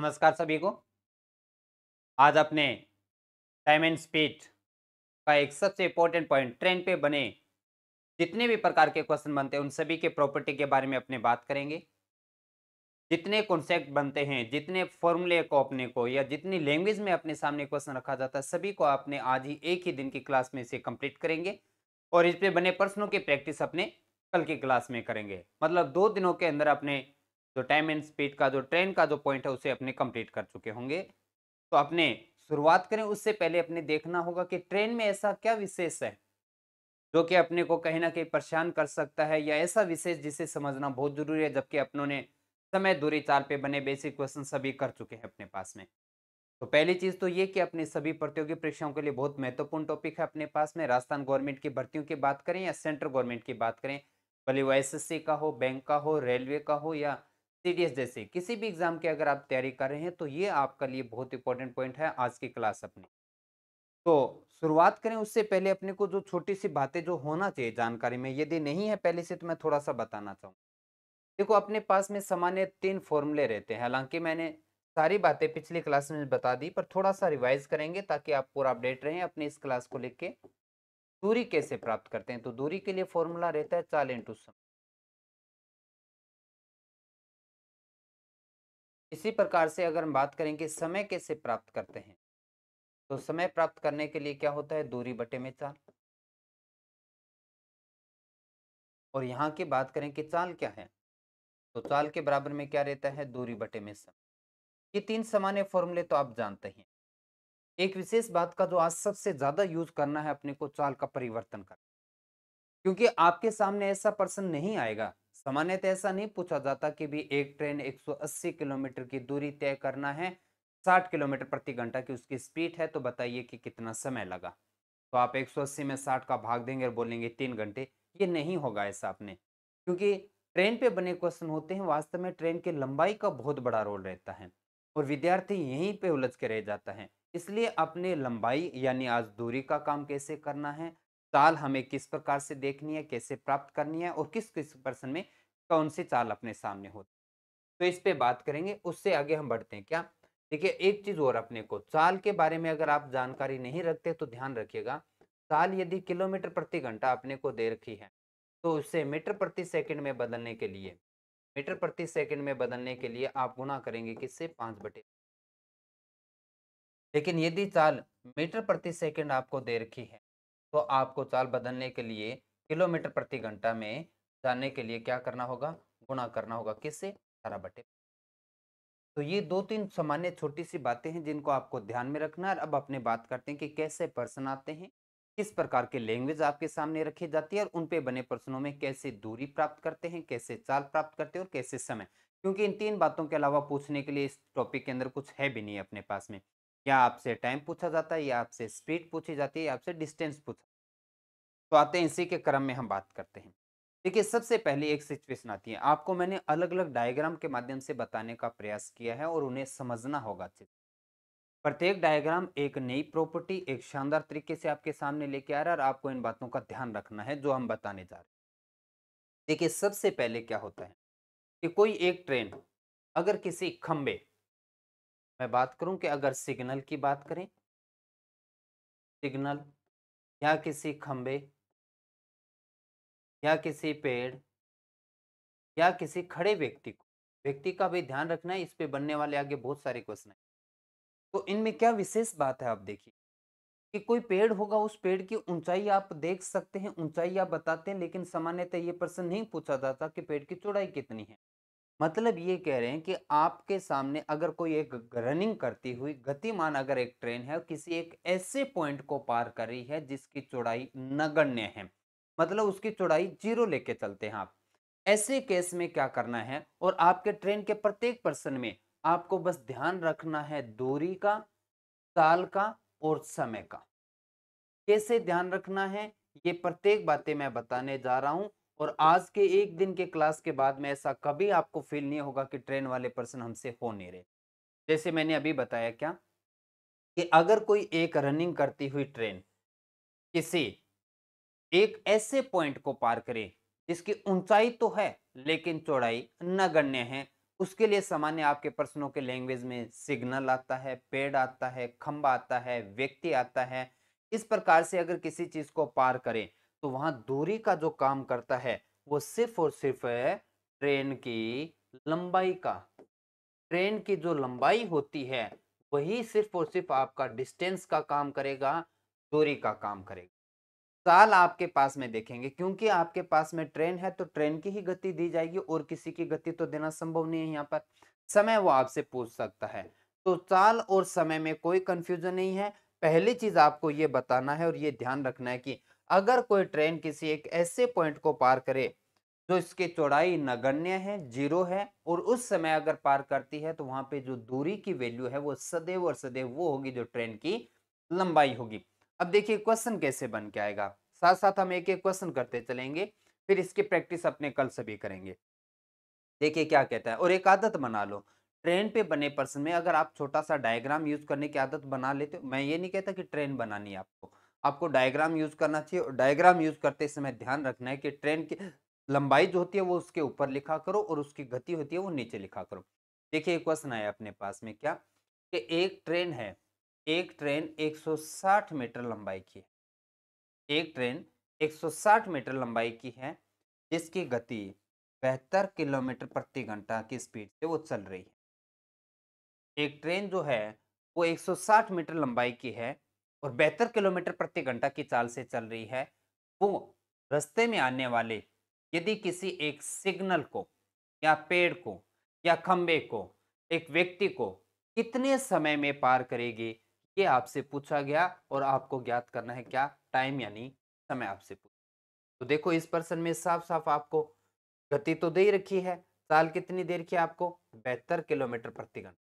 नमस्कार सभी को आज अपने टाइम एंड स्पीड का एक सबसे इम्पोर्टेंट पॉइंट ट्रेन पे बने जितने भी प्रकार के क्वेश्चन बनते हैं उन सभी के प्रॉपर्टी के बारे में अपने बात करेंगे जितने कॉन्सेप्ट बनते हैं जितने फॉर्मूले को अपने को या जितनी लैंग्वेज में अपने सामने क्वेश्चन रखा जाता है सभी को अपने आज ही एक ही दिन की क्लास में इसे कंप्लीट करेंगे और इस पर बने प्रश्नों की प्रैक्टिस अपने कल की क्लास में करेंगे मतलब दो दिनों के अंदर अपने जो टाइम एंड स्पीड का जो ट्रेन का जो पॉइंट है उसे अपने कंप्लीट कर चुके होंगे तो अपने शुरुआत करें उससे पहले अपने देखना होगा कि ट्रेन में ऐसा क्या विशेष है जो कि अपने को कहीं ना कहीं परेशान कर सकता है या ऐसा विशेष जिसे समझना बहुत जरूरी है जबकि अपनों ने समय दूरी चार पे बने बेसिक क्वेश्चन सभी कर चुके हैं अपने पास में तो पहली चीज तो ये कि अपने सभी प्रतियोगी परीक्षाओं के लिए बहुत महत्वपूर्ण टॉपिक है अपने पास में राजस्थान गवर्नमेंट की भर्तियों की बात करें या सेंट्रल गवर्नमेंट की बात करें भले वो एस का हो बैंक का हो रेलवे का हो या सी जैसे किसी भी एग्ज़ाम की अगर आप तैयारी कर रहे हैं तो ये आपका लिए बहुत इंपॉर्टेंट पॉइंट है आज की क्लास अपनी तो शुरुआत करें उससे पहले अपने को जो छोटी सी बातें जो होना चाहिए जानकारी में यदि नहीं है पहले से तो मैं थोड़ा सा बताना चाहूँगा देखो अपने पास में सामान्य तीन फॉर्मूले रहते हैं हालांकि मैंने सारी बातें पिछली क्लास में बता दी पर थोड़ा सा रिवाइज करेंगे ताकि आप पूरा अपडेट रहें अपने इस क्लास को लेकर दूरी कैसे प्राप्त करते हैं तो दूरी के लिए फॉर्मूला रहता है चाल इंटू सम इसी प्रकार से अगर हम बात करें कि समय कैसे प्राप्त करते हैं तो समय प्राप्त करने के लिए क्या होता है दूरी बटे में चाल और यहाँ की बात करें कि चाल क्या है तो चाल के बराबर में क्या रहता है दूरी बटे में समय ये तीन सामान्य फॉर्मूले तो आप जानते हैं एक विशेष बात का जो आज सबसे ज्यादा यूज करना है अपने को चाल का परिवर्तन करना क्योंकि आपके सामने ऐसा पर्सन नहीं आएगा सामान्यतः तो ऐसा नहीं पूछा जाता कि भी एक ट्रेन 180 किलोमीटर की दूरी तय करना है 60 किलोमीटर प्रति घंटा की उसकी स्पीड है तो बताइए कि कितना समय लगा तो आप 180 में 60 का भाग देंगे और बोलेंगे तीन घंटे ये नहीं होगा ऐसा आपने क्योंकि ट्रेन पे बने क्वेश्चन होते हैं वास्तव में ट्रेन की लंबाई का बहुत बड़ा रोल रहता है और विद्यार्थी यहीं पर उलझ के रह जाता है इसलिए अपने लंबाई यानी आज दूरी का काम कैसे करना है चाल हमें किस प्रकार से देखनी है कैसे प्राप्त करनी है और किस किस प्रश्न में कौन सी चाल अपने सामने होती तो इस पे बात करेंगे उससे आगे हम बढ़ते हैं क्या देखिए एक चीज और अपने को चाल के बारे में अगर आप जानकारी नहीं रखते तो ध्यान रखिएगा चाल यदि किलोमीटर प्रति घंटा अपने को दे रखी है तो उसे मीटर प्रति सेकंड में बदलने के लिए मीटर प्रति सेकंड में बदलने के लिए आप गुना करेंगे किससे पाँच बटे लेकिन यदि चाल मीटर प्रति सेकंड आपको दे रखी है तो आपको चाल बदलने के लिए किलोमीटर प्रति घंटा में जाने के लिए क्या करना होगा गुणा करना होगा किससे अठारह बटे तो ये दो तीन सामान्य छोटी सी बातें हैं जिनको आपको ध्यान में रखना है अब अपने बात करते हैं कि कैसे पर्सन आते हैं किस प्रकार के लैंग्वेज आपके सामने रखी जाती है और उन पे बने प्रश्नों में कैसे दूरी प्राप्त करते हैं कैसे चाल प्राप्त करते हैं और कैसे समय क्योंकि इन तीन बातों के अलावा पूछने के लिए इस टॉपिक के अंदर कुछ है भी नहीं अपने पास में या आपसे टाइम पूछा जाता है या आपसे स्पीड पूछी जाती है या आपसे डिस्टेंस पूछा तो आते हैं इसी के क्रम में हम बात करते हैं देखिए सबसे पहले एक सिचुएशन आती है आपको मैंने अलग अलग डायग्राम के माध्यम से बताने का प्रयास किया है और उन्हें समझना होगा अच्छे से प्रत्येक डायग्राम एक नई प्रॉपर्टी एक शानदार तरीके से आपके सामने लेके आ रहा है और आपको इन बातों का ध्यान रखना है जो हम बताने जा रहे हैं देखिए सबसे पहले क्या होता है कि कोई एक ट्रेन अगर किसी खम्बे मैं बात करूं कि अगर सिग्नल की बात करें सिग्नल या किसी खंबे या किसी पेड़ या किसी खड़े व्यक्ति को व्यक्ति का भी ध्यान रखना है इस पे बनने वाले आगे बहुत सारे क्वेश्चन हैं तो इनमें क्या विशेष बात है आप देखिए कि कोई पेड़ होगा उस पेड़ की ऊंचाई आप देख सकते हैं ऊंचाई आप बताते हैं लेकिन सामान्यतः ये प्रश्न नहीं पूछा जाता कि पेड़ की चौड़ाई कितनी है मतलब ये कह रहे हैं कि आपके सामने अगर कोई एक रनिंग करती हुई गतिमान अगर एक ट्रेन है किसी एक ऐसे पॉइंट को पार कर रही है जिसकी चौड़ाई नगण्य है मतलब उसकी चौड़ाई जीरो लेके चलते हैं आप ऐसे केस में क्या करना है और आपके ट्रेन के प्रत्येक पर्सन में आपको बस ध्यान रखना है दूरी का ताल का और समय का कैसे ध्यान रखना है ये प्रत्येक बातें मैं बताने जा रहा हूं और आज के एक दिन के क्लास के बाद में ऐसा कभी आपको फील नहीं होगा कि ट्रेन वाले पर्सन हमसे हो नहीं रहे जैसे मैंने अभी बताया क्या कि अगर कोई एक रनिंग करती हुई ट्रेन किसी एक ऐसे पॉइंट को पार करे जिसकी ऊंचाई तो है लेकिन चौड़ाई नगण्य है उसके लिए सामान्य आपके पर्सनों के लैंग्वेज में सिग्नल आता है पेड़ आता है खंबा आता है व्यक्ति आता है इस प्रकार से अगर किसी चीज को पार करें तो वहाँ दूरी का जो काम करता है वो सिर्फ और सिर्फ ट्रेन की लंबाई का ट्रेन की जो लंबाई होती है वही सिर्फ और सिर्फ आपका डिस्टेंस का काम करेगा दूरी का काम करेगा साल आपके पास में देखेंगे क्योंकि आपके पास में ट्रेन है तो ट्रेन की ही गति दी जाएगी और किसी की गति तो देना संभव नहीं है यहाँ पर समय वो आपसे पूछ सकता है तो साल और समय में कोई कंफ्यूजन नहीं है पहली चीज आपको ये बताना है और ये ध्यान रखना है कि अगर कोई ट्रेन किसी एक ऐसे पॉइंट को पार करे जो इसकी चौड़ाई नगण्य है जीरो है और उस समय अगर पार करती है तो वहां पे जो दूरी की वैल्यू है वो सदैव और सदैव वो होगी जो ट्रेन की लंबाई होगी अब देखिए क्वेश्चन कैसे बन के आएगा साथ साथ हम एक एक क्वेश्चन करते चलेंगे फिर इसकी प्रैक्टिस अपने कल सभी करेंगे देखिए क्या कहता है और एक आदत बना लो ट्रेन पे बने पर्सन में अगर आप छोटा सा डायग्राम यूज करने की आदत बना लेते हो मैं ये नहीं कहता कि ट्रेन बनानी आपको आपको डायग्राम यूज करना चाहिए और डायग्राम यूज करते समय ध्यान रखना है कि ट्रेन की लंबाई जो होती है वो उसके ऊपर लिखा करो और उसकी गति होती है वो नीचे लिखा करो देखिए एक क्वेश्चन आया अपने पास में क्या कि एक ट्रेन है एक ट्रेन 160 मीटर लंबाई की है एक ट्रेन 160 मीटर लंबाई की है जिसकी गति बहत्तर किलोमीटर प्रति घंटा की स्पीड से वो चल रही है एक ट्रेन जो है वो 160 मीटर लंबाई की है और बेहतर किलोमीटर प्रति घंटा की चाल से चल रही है वो रस्ते में आने वाले यदि किसी एक सिग्नल को या पेड़ को या खम्बे को एक व्यक्ति को कितने समय में पार करेगी ये आपसे पूछा गया और आपको ज्ञात करना है क्या टाइम यानी समय आपसे पूछा तो देखो इस पर्सन में साफ साफ आपको गति तो दे रखी है साल कितनी देर की आपको बेहतर किलोमीटर प्रति घंटा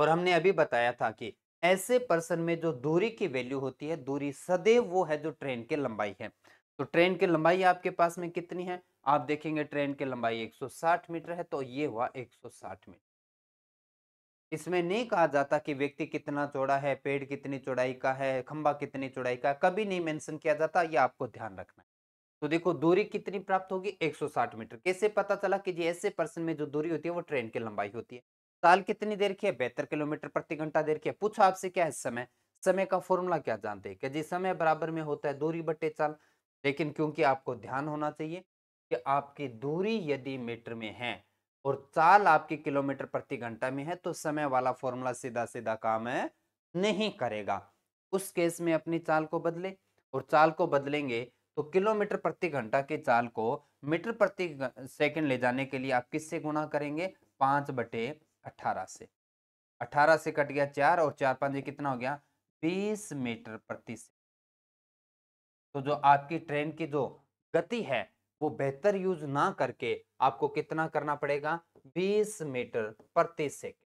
और हमने अभी बताया था कि ऐसे पर्सन में जो दूरी की वैल्यू होती है दूरी सदैव वो है जो ट्रेन की लंबाई है तो ट्रेन की लंबाई आपके पास में कितनी है आप देखेंगे ट्रेन की लंबाई 160 मीटर है तो ये हुआ 160 मीटर इसमें नहीं कहा जाता कि व्यक्ति कितना चौड़ा है पेड़ कितनी चौड़ाई का है खंबा कितनी चौड़ाई का कभी नहीं मेंशन किया जाता ये आपको ध्यान रखना है तो देखो दूरी कितनी प्राप्त होगी 160 मीटर कैसे पता चला कि जी ऐसे पर्सन में जो दूरी होती है वो ट्रेन की लंबाई होती है काल कितनी देर की है बेहतर किलोमीटर प्रति घंटा देर की है पूछो आपसे क्या है समय समय का फॉर्मूला क्या जानते हैं कि जी समय बराबर में होता है दूरी बटे चाल लेकिन क्योंकि आपको ध्यान होना चाहिए कि आपकी दूरी यदि मीटर में है और चाल आपकी किलोमीटर प्रति घंटा में है तो समय वाला फॉर्मूला सीधा सीधा काम है नहीं करेगा उस केस में अपनी चाल को बदले और चाल को बदलेंगे तो किलोमीटर प्रति घंटा के चाल को मीटर प्रति सेकंड ले जाने के लिए आप किससे गुणा करेंगे पांच बटे अठारह से अठारह से कट गया चार और चार पाँच कितना हो गया बीस मीटर प्रति तो जो आपकी ट्रेन की जो गति है वो बेहतर यूज ना करके आपको कितना करना पड़ेगा 20 मीटर प्रति सेकेंड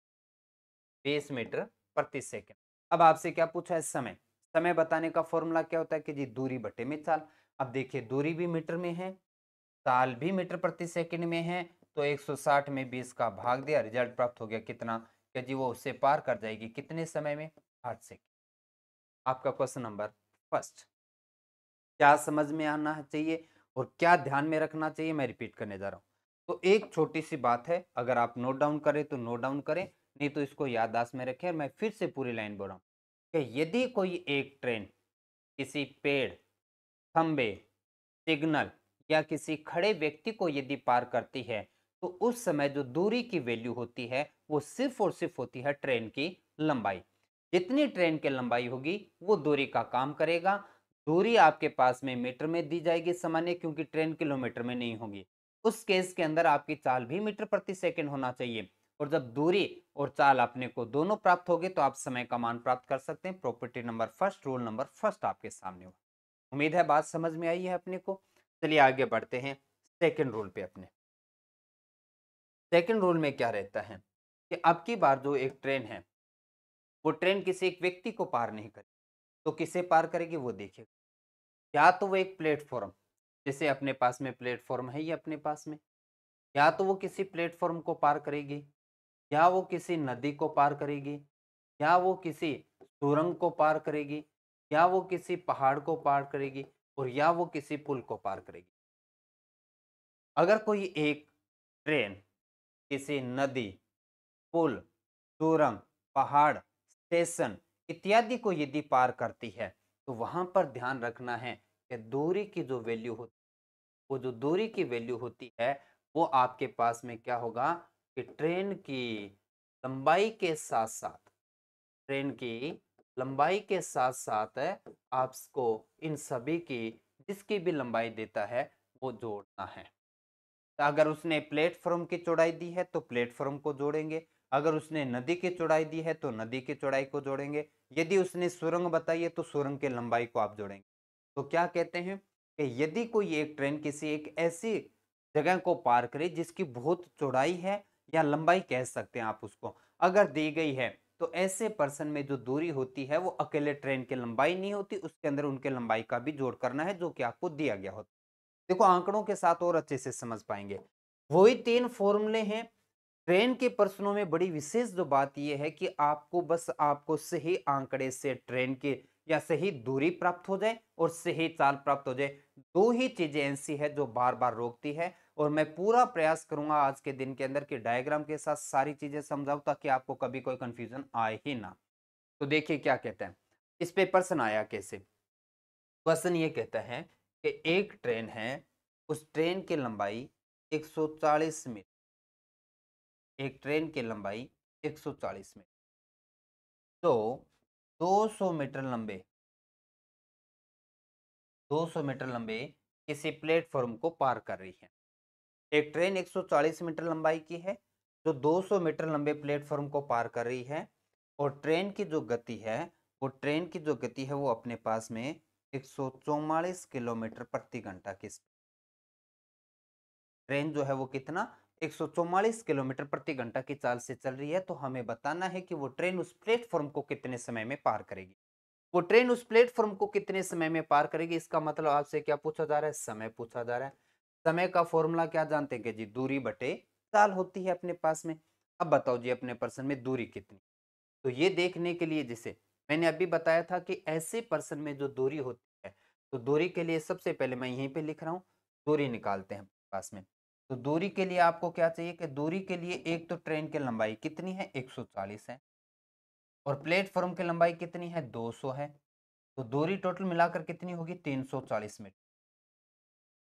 20 मीटर प्रति सेकेंड अब आपसे क्या पूछा है समय समय बताने का फॉर्मूला क्या होता है कि जी दूरी बटे मिसाल अब देखिए दूरी भी मीटर में है साल भी मीटर प्रति सेकेंड में है तो 160 में 20 का भाग दिया रिजल्ट प्राप्त हो गया कितना क्या जी वो उससे पार कर जाएगी कितने समय में आठ सेकेंड आपका क्वेश्चन नंबर फर्स्ट क्या समझ में आना चाहिए और क्या ध्यान में रखना चाहिए मैं रिपीट करने जा रहा हूँ तो एक छोटी सी बात है अगर आप नोट डाउन करें तो नोट डाउन करें नहीं तो इसको याददाश्त में रखें मैं फिर से पूरी लाइन बोल रहा हूँ कि यदि कोई एक ट्रेन किसी पेड़ खम्बे सिग्नल या किसी खड़े व्यक्ति को यदि पार करती है तो उस समय जो दूरी की वैल्यू होती है वो सिर्फ और सिर्फ होती है ट्रेन की लंबाई जितनी ट्रेन की लंबाई होगी वो दूरी का काम करेगा दूरी आपके पास में मीटर में दी जाएगी सामान्य क्योंकि ट्रेन किलोमीटर में नहीं होगी उस केस के अंदर आपकी चाल भी मीटर प्रति सेकंड होना चाहिए और जब दूरी और चाल अपने को दोनों प्राप्त होगी तो आप समय का मान प्राप्त कर सकते हैं property number first rule number first आपके सामने हो उम्मीद है बात समझ में आई है अपने को चलिए आगे बढ़ते हैं सेकेंड रूल पे अपने सेकंड रूल में क्या रहता है कि अब की बार जो एक ट्रेन है वो ट्रेन किसी एक व्यक्ति को पार नहीं करेगी तो किसे पार करेगी वो देखेगा या तो वो एक प्लेटफॉर्म जैसे अपने पास में प्लेटफॉर्म है ही अपने पास में या तो वो किसी प्लेटफॉर्म को पार करेगी या वो किसी नदी को पार करेगी या वो किसी सुरंग को पार करेगी या वो किसी पहाड़ को पार करेगी और या वो किसी पुल को पार करेगी अगर कोई एक ट्रेन किसी नदी पुल सुरंग पहाड़ स्टेशन इत्यादि को यदि पार करती है तो वहाँ पर ध्यान रखना है कि दूरी की जो वैल्यू होती है वो जो दूरी की वैल्यू होती है वो आपके पास में क्या होगा कि ट्रेन की लंबाई के साथ साथ ट्रेन की लंबाई के साथ साथ आपको इन सभी की जिसकी भी लंबाई देता है वो जोड़ना है तो अगर उसने प्लेटफॉर्म की चौड़ाई दी है तो प्लेटफॉर्म को जोड़ेंगे अगर उसने नदी की चौड़ाई दी है तो नदी की चौड़ाई को जोड़ेंगे यदि उसने सुरंग बताई है तो सुरंग के लंबाई को आप जोड़ेंगे तो क्या कहते हैं कि यदि कोई एक ट्रेन किसी एक ऐसी जगह को पार करे जिसकी बहुत चौड़ाई है या लंबाई कह सकते हैं आप उसको अगर दी गई है तो ऐसे पर्सन में जो दूरी होती है वो अकेले ट्रेन की लंबाई नहीं होती उसके अंदर उनके लंबाई का भी जोड़ करना है जो कि आपको दिया गया होता देखो आंकड़ों के साथ और अच्छे से समझ पाएंगे वही तीन फॉर्मूले हैं ट्रेन के प्रश्नों में बड़ी विशेष जो बात यह है कि आपको बस आपको सही आंकड़े से ट्रेन के या सही दूरी प्राप्त हो जाए और सही चाल प्राप्त हो जाए दो ही चीजें ऐसी है जो बार बार रोकती है और मैं पूरा प्रयास करूंगा आज के दिन के अंदर के डायग्राम के साथ सारी चीजें समझाऊ ताकि आपको कभी कोई कंफ्यूजन आए ही ना तो देखिए क्या कहते हैं इस पे प्रश्न आया कैसे प्रश्न ये कहता है कि एक ट्रेन है उस ट्रेन की लंबाई 140 मीटर एक ट्रेन की लंबाई 140 मीटर तो 200 मीटर लंबे 200 मीटर लंबे किसी प्लेटफॉर्म को पार कर रही है एक ट्रेन 140 मीटर लंबाई की है जो 200 मीटर लंबे प्लेटफॉर्म को पार कर रही है और ट्रेन की जो गति है वो ट्रेन की जो गति है वो अपने पास में एक किलोमीटर प्रति घंटा की ट्रेन जो है वो कितना एक किलोमीटर प्रति घंटा की चाल से चल रही है तो हमें बताना है कि वो ट्रेन उस प्लेटफॉर्म को कितने समय में पार करेगी वो ट्रेन उस प्लेटफॉर्म को कितने समय में पार करेगी इसका मतलब आपसे क्या पूछा जा रहा है समय पूछा जा रहा है समय का फॉर्मूला क्या जानते हैं कि जी दूरी बटे चाल होती है अपने पास में अब बताओ जी अपने पर्सन में दूरी कितनी तो ये देखने के लिए जिसे मैंने अभी बताया था कि ऐसे पर्सन में जो दूरी होती तो दूरी के लिए सबसे पहले मैं यहीं पे लिख रहा हूँ दूरी निकालते हैं पास में तो दूरी के लिए आपको क्या चाहिए कि दूरी के लिए एक तो ट्रेन की लंबाई कितनी है 140 है और प्लेटफॉर्म की लंबाई कितनी है 200 है तो दूरी टोटल मिलाकर कितनी होगी 340 मीटर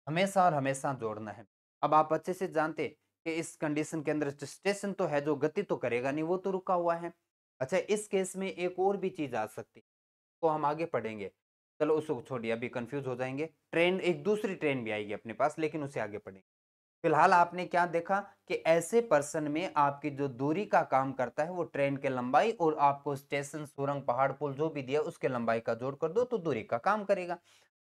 हमेशा और हमेशा जोड़ना है अब आप अच्छे से जानते कि इस कंडीशन के अंदर स्टेशन तो है जो गति तो करेगा नहीं वो तो रुका हुआ है अच्छा इस केस में एक और भी चीज़ आ सकती है तो हम आगे पढ़ेंगे चलो उसको छोड़िए अभी कंफ्यूज हो जाएंगे ट्रेन एक दूसरी ट्रेन भी आएगी अपने पास लेकिन उसे आगे पढ़ेंगे फिलहाल आपने क्या देखा कि ऐसे पर्सन में आपकी जो दूरी का काम करता है वो ट्रेन के लंबाई और आपको स्टेशन सुरंग पहाड़ पुल जो भी दिया उसके लंबाई का जोड़ कर दो तो दूरी का काम करेगा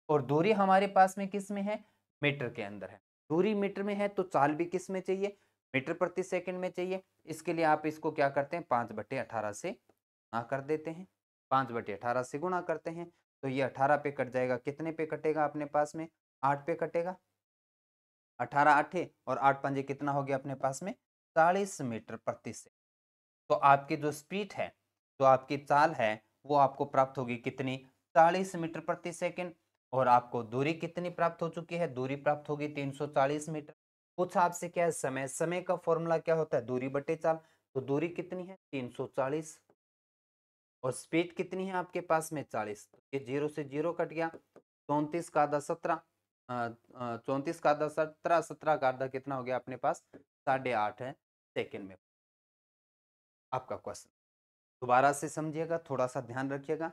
और दूरी हमारे पास में किस में है मीटर के अंदर है दूरी मीटर में है तो चाल भी किस में चाहिए मीटर प्रति सेकेंड में चाहिए इसके लिए आप इसको क्या करते हैं पाँच बटे अठारह से गुणा कर देते हैं पाँच बटे अठारह से गुणा करते हैं तो ये अठारह पे कट जाएगा कितने पे कटेगा अपने पास में आठ पे कटेगा अठारह आठे और आठ पंजे कितना हो गया अपने पास में चालीस मीटर प्रति से तो आपकी जो स्पीड है जो आपकी चाल है वो आपको प्राप्त होगी कितनी चालीस मीटर प्रति सेकेंड और आपको दूरी कितनी प्राप्त हो चुकी है दूरी प्राप्त होगी चालीस मीटर कुछ आपसे क्या है समय समय का फॉर्मूला क्या होता है दूरी बटे चाल तो दूरी कितनी है 340 और स्पीड कितनी है आपके पास में चालीस ये जीरो से जीरो कट गया चौंतीस का आधा सत्रह चौंतीस का आधा सत्रह सत्रह का आधा कितना हो गया अपने पास साढ़े आठ है सेकेंड में आपका क्वेश्चन दोबारा से समझिएगा थोड़ा सा ध्यान रखिएगा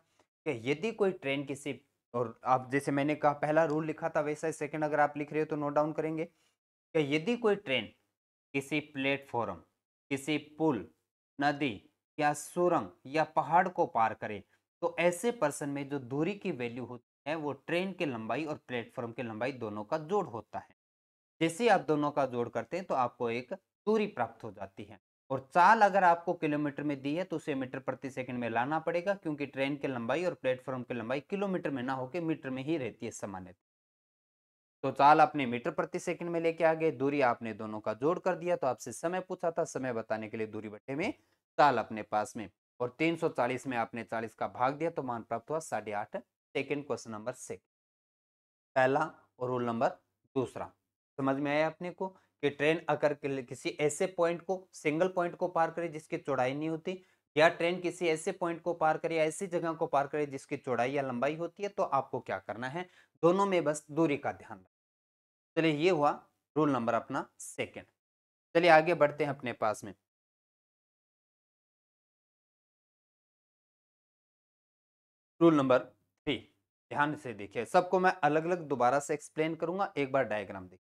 कि यदि कोई ट्रेन किसी और आप जैसे मैंने कहा पहला रूल लिखा था वैसा ही सेकेंड अगर आप लिख रहे हो तो नोट डाउन करेंगे कि यदि कोई ट्रेन किसी प्लेटफॉर्म किसी पुल नदी या सुरंग या पहाड़ को पार करें तो ऐसे पर्सन में जो दूरी की वैल्यू होती है वो ट्रेन के लंबाई और प्लेटफॉर्म के लंबाई दोनों का जोड़ होता है जैसे आप दोनों का जोड़ करते हैं तो आपको एक दूरी प्राप्त हो जाती है और चाल अगर आपको किलोमीटर में दी है तो उसे मीटर प्रति सेकंड में लाना पड़ेगा क्योंकि ट्रेन की लंबाई और प्लेटफॉर्म की लंबाई किलोमीटर में ना होकर मीटर में ही रहती है सामान्य तो चाल आपने मीटर प्रति सेकंड में लेके आ गए दूरी आपने दोनों का जोड़ कर दिया तो आपसे समय पूछा था समय बताने के लिए दूरी बटे में साल अपने पास में और 340 में आपने 40 का भाग दिया तो मान प्राप्त हुआ साढ़े आठ सेकेंड क्वेश्चन नंबर सिक्स पहला और रूल नंबर दूसरा समझ में आया अपने को कि ट्रेन अगर किसी ऐसे पॉइंट को सिंगल पॉइंट को पार करे जिसकी चौड़ाई नहीं होती या ट्रेन किसी ऐसे पॉइंट को पार करे या ऐसी जगह को पार करे जिसकी चौड़ाई या लंबाई होती है तो आपको क्या करना है दोनों में बस दूरी का ध्यान रखना चलिए ये हुआ रूल नंबर अपना सेकेंड चलिए आगे बढ़ते हैं अपने पास में रूल नंबर थ्री ध्यान से देखिए सबको मैं अलग अलग दोबारा से एक्सप्लेन करूंगा एक बार डायग्राम देखिए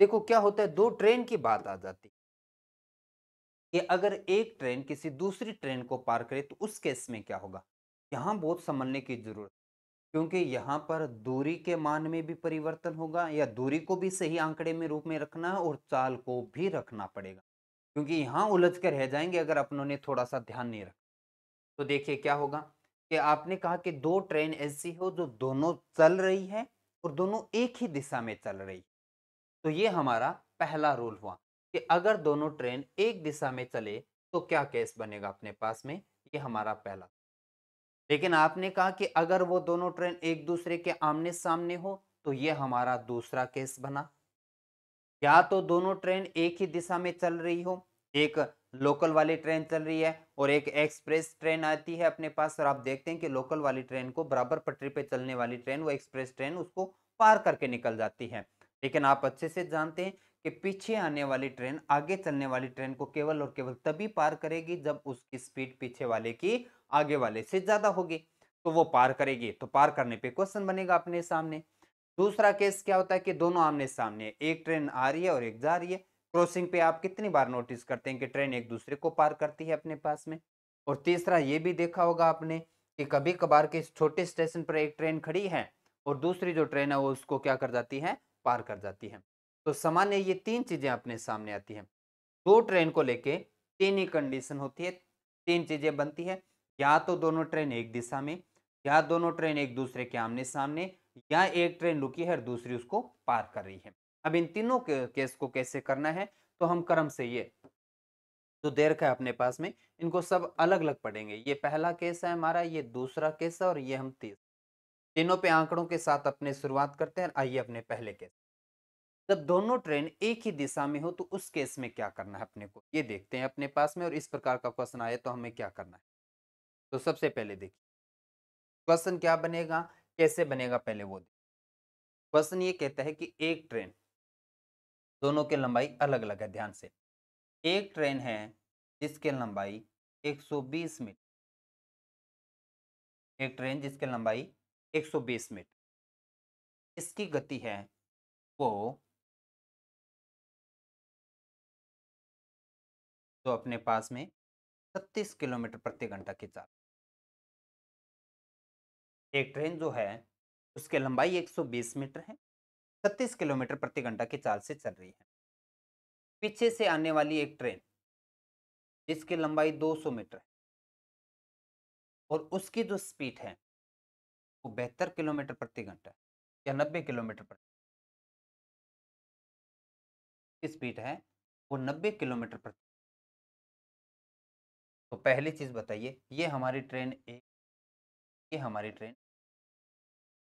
देखो क्या होता है दो ट्रेन की बात आ जाती है कि अगर एक ट्रेन किसी दूसरी ट्रेन को पार करे तो उस केस में क्या होगा यहाँ बहुत संभलने की जरूरत क्योंकि यहाँ पर दूरी के मान में भी परिवर्तन होगा या दूरी को भी सही आंकड़े में रूप में रखना है और चाल को भी रखना पड़ेगा क्योंकि यहाँ उलझ कर रह जाएंगे अगर अपनों ने थोड़ा सा ध्यान नहीं रखा तो देखिए क्या होगा कि आपने कहा कि दो ट्रेन ऐसी हो जो दोनों चल रही है और दोनों एक ही दिशा में चल रही है तो ये हमारा पहला रूल हुआ कि अगर दोनों ट्रेन एक दिशा में चले तो क्या केस बनेगा अपने पास में ये हमारा पहला लेकिन आपने कहा कि अगर वो दोनों ट्रेन एक दूसरे के आमने सामने हो तो ये हमारा दूसरा केस बना या तो दोनों ट्रेन एक ही दिशा में चल रही हो एक लोकल वाली ट्रेन चल रही है और एक एक्सप्रेस ट्रेन आती है अपने पास और आप देखते हैं कि लोकल वाली ट्रेन को बराबर पटरी पे चलने वाली ट्रेन वो एक्सप्रेस ट्रेन उसको पार करके निकल जाती है लेकिन आप अच्छे से जानते हैं कि पीछे आने वाली ट्रेन आगे चलने वाली ट्रेन को केवल और केवल तभी पार करेगी जब उसकी स्पीड पीछे वाले की आगे वाले से ज़्यादा होगी तो वो पार करेगी तो पार करने पे क्वेश्चन बनेगा अपने सामने दूसरा केस क्या होता है कि दोनों आमने सामने एक ट्रेन आ रही है और एक जा रही है क्रॉसिंग पे आप कितनी बार नोटिस करते हैं कि ट्रेन एक दूसरे को पार करती है अपने पास में और तीसरा ये भी देखा होगा आपने कि कभी कभार के छोटे स्टेशन पर एक ट्रेन खड़ी है और दूसरी जो ट्रेन है वो उसको क्या कर जाती है पार कर जाती है तो सामान्य ये तीन चीज़ें अपने सामने आती हैं दो ट्रेन को लेके तीन ही कंडीशन होती है तीन चीज़ें बनती है या तो दोनों ट्रेन एक दिशा में या दोनों ट्रेन एक दूसरे के आमने सामने या एक ट्रेन रुकी है और दूसरी उसको पार कर रही है अब इन तीनों के, केस को कैसे करना है तो हम क्रम से ये जो दे रखा है अपने पास में इनको सब अलग अलग पढ़ेंगे ये पहला केस है हमारा ये दूसरा केस है और ये हम तीस तीनों पे आंकड़ों के साथ अपने शुरुआत करते हैं आइए अपने पहले केस जब दोनों ट्रेन एक ही दिशा में हो तो उस केस में क्या करना है अपने को ये देखते हैं अपने पास में और इस प्रकार का क्वेश्चन आए तो हमें क्या करना है तो सबसे पहले देखिए क्वेश्चन क्या बनेगा कैसे बनेगा पहले वो क्वेश्चन ये कहता है कि एक ट्रेन दोनों की लंबाई अलग अलग है ध्यान से एक ट्रेन है जिसकी लंबाई 120 मीटर एक ट्रेन जिसकी लंबाई 120 मीटर इसकी गति है वो तो अपने पास में 36 किलोमीटर प्रति घंटा की चाल एक ट्रेन जो है उसकी लंबाई 120 मीटर है छत्तीस किलोमीटर प्रति घंटा की चाल से चल रही है पीछे से आने वाली एक ट्रेन जिसकी लंबाई 200 मीटर है और उसकी जो स्पीड है वो बेहतर किलोमीटर प्रति घंटा या नब्बे किलोमीटर प्रति स्पीड है वो नब्बे किलोमीटर प्रति तो पहली चीज़ बताइए ये हमारी ट्रेन ए ये हमारी ट्रेन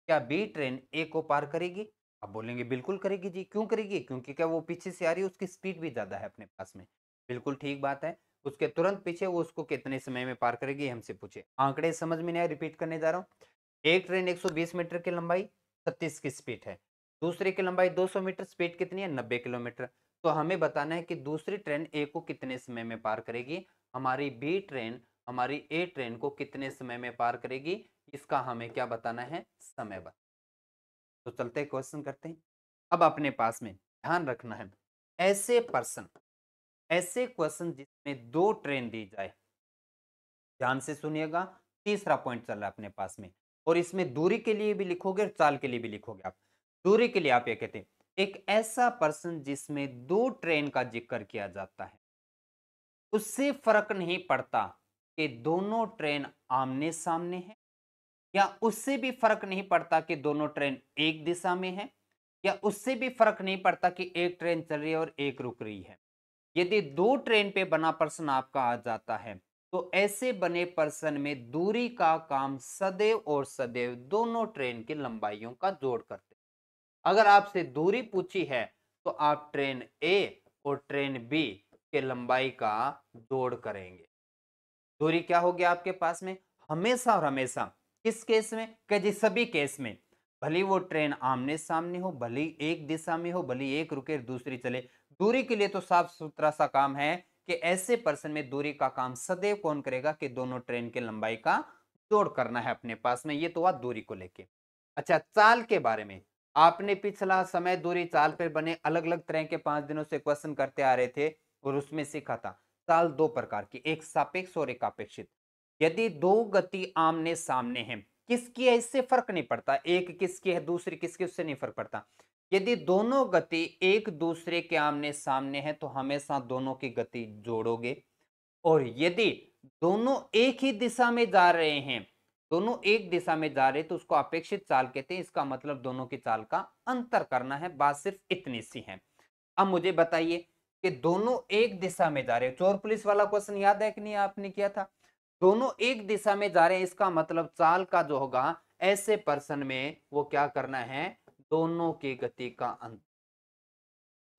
क्या बी ट्रेन ए को पार करेगी आप बोलेंगे बिल्कुल करेगी जी क्यों करेगी क्योंकि क्या वो पीछे से आ रही है उसकी स्पीड भी ज़्यादा है अपने पास में बिल्कुल ठीक बात है उसके तुरंत पीछे वो उसको कितने समय में पार करेगी हमसे पूछे आंकड़े समझ में नहीं आए रिपीट करने जा रहा हूँ एक ट्रेन 120 मीटर की लंबाई 36 की स्पीड है दूसरे की लंबाई 200 मीटर स्पीड कितनी है 90 किलोमीटर तो हमें बताना है कि दूसरी ट्रेन ए को कितने समय में पार करेगी हमारी बी ट्रेन हमारी ए ट्रेन को कितने समय में पार करेगी इसका हमें क्या बताना है समय बताना तो चलते क्वेश्चन करते हैं अब अपने पास में ध्यान रखना है ऐसे पर्सन ऐसे क्वेश्चन जिसमें दो ट्रेन दी जाए ध्यान से सुनिएगा तीसरा पॉइंट चल रहा है अपने पास में और इसमें दूरी के लिए भी लिखोगे और चाल के लिए भी लिखोगे आप दूरी के लिए आप ये कहते हैं एक ऐसा पर्सन जिसमें दो ट्रेन का जिक्र किया जाता है उससे फर्क नहीं पड़ता कि दोनों ट्रेन आमने सामने है या उससे भी फर्क नहीं पड़ता कि दोनों ट्रेन एक दिशा में है या उससे भी फर्क नहीं पड़ता कि एक ट्रेन चल रही है और एक रुक रही है यदि दो ट्रेन पे बना पर्सन आपका आ जाता है तो ऐसे बने पर्सन में दूरी का काम सदैव और सदैव दोनों ट्रेन की लंबाइयों का जोड़ करते अगर आपसे दूरी पूछी है तो आप ट्रेन ए और ट्रेन बी के लंबाई का जोड़ करेंगे दूरी क्या होगी आपके पास में हमेशा और हमेशा किस केस में कह सभी केस में भले वो ट्रेन आमने सामने हो भले एक दिशा में हो भले एक रुके दूसरी चले दूरी के लिए तो साफ सुथरा सा काम है कि ऐसे पर्सन में दूरी का काम सदैव कौन करेगा कि दोनों ट्रेन के लंबाई का जोड़ करना है अपने पास में ये तो हुआ दूरी को लेके अच्छा चाल के बारे में आपने पिछला समय दूरी चाल पर बने अलग अलग तरह के पांच दिनों से क्वेश्चन करते आ रहे थे और उसमें सीखा था चाल दो प्रकार की एक सापेक्ष और एक अपेक्षित यदि दो गति आमने सामने हैं किसकी है इससे फर्क नहीं पड़ता एक किसकी है दूसरी किसकी उससे नहीं फर्क पड़ता यदि दोनों गति एक दूसरे के आमने सामने है तो हमेशा दोनों की गति जोड़ोगे और यदि दोनों एक ही दिशा में जा रहे हैं दोनों एक दिशा में जा रहे तो उसको अपेक्षित चाल कहते हैं इसका मतलब दोनों की चाल का अंतर करना है बात सिर्फ इतनी सी है अब मुझे बताइए कि दोनों एक दिशा में जा रहे चोर पुलिस वाला क्वेश्चन याद है कि नहीं आपने किया था दोनों एक दिशा में जा रहे हैं इसका मतलब चाल का जो होगा ऐसे पर्सन में वो क्या करना है दोनों की गति का अंत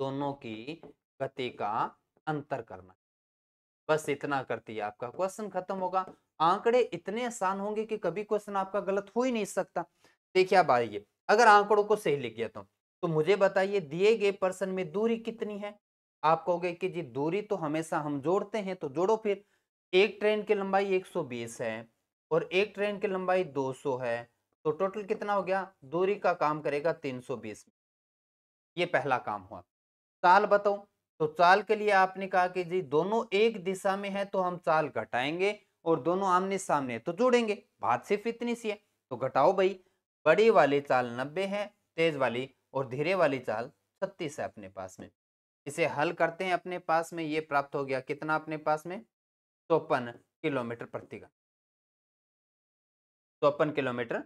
दोनों की गति का अंतर करना बस इतना करती है आपका क्वेश्चन खत्म होगा आंकड़े इतने आसान होंगे कि कभी क्वेश्चन आपका गलत हो ही नहीं सकता देखिए आप आइए अगर आंकड़ों को सही लिख गया तो, तो मुझे बताइए दिए गए पर्सन में दूरी कितनी है आप कहोगे कि जी दूरी तो हमेशा हम जोड़ते हैं तो जोड़ो फिर एक ट्रेन की लंबाई 120 है और एक ट्रेन की लंबाई 200 है तो टोटल कितना हो गया दूरी का काम करेगा 320 ये पहला काम हुआ चाल बताओ तो चाल के लिए आपने कहा कि जी दोनों एक दिशा में है तो हम चाल घटाएंगे और दोनों आमने सामने तो जोड़ेंगे बात सिर्फ इतनी सी है तो घटाओ भाई बड़ी वाली चाल नब्बे है तेज वाली और धीरे वाली चाल छत्तीस है अपने पास में इसे हल करते हैं अपने पास में ये प्राप्त हो गया कितना अपने पास में चौपन किलोमीटर प्रति घंटा चौपन किलोमीटर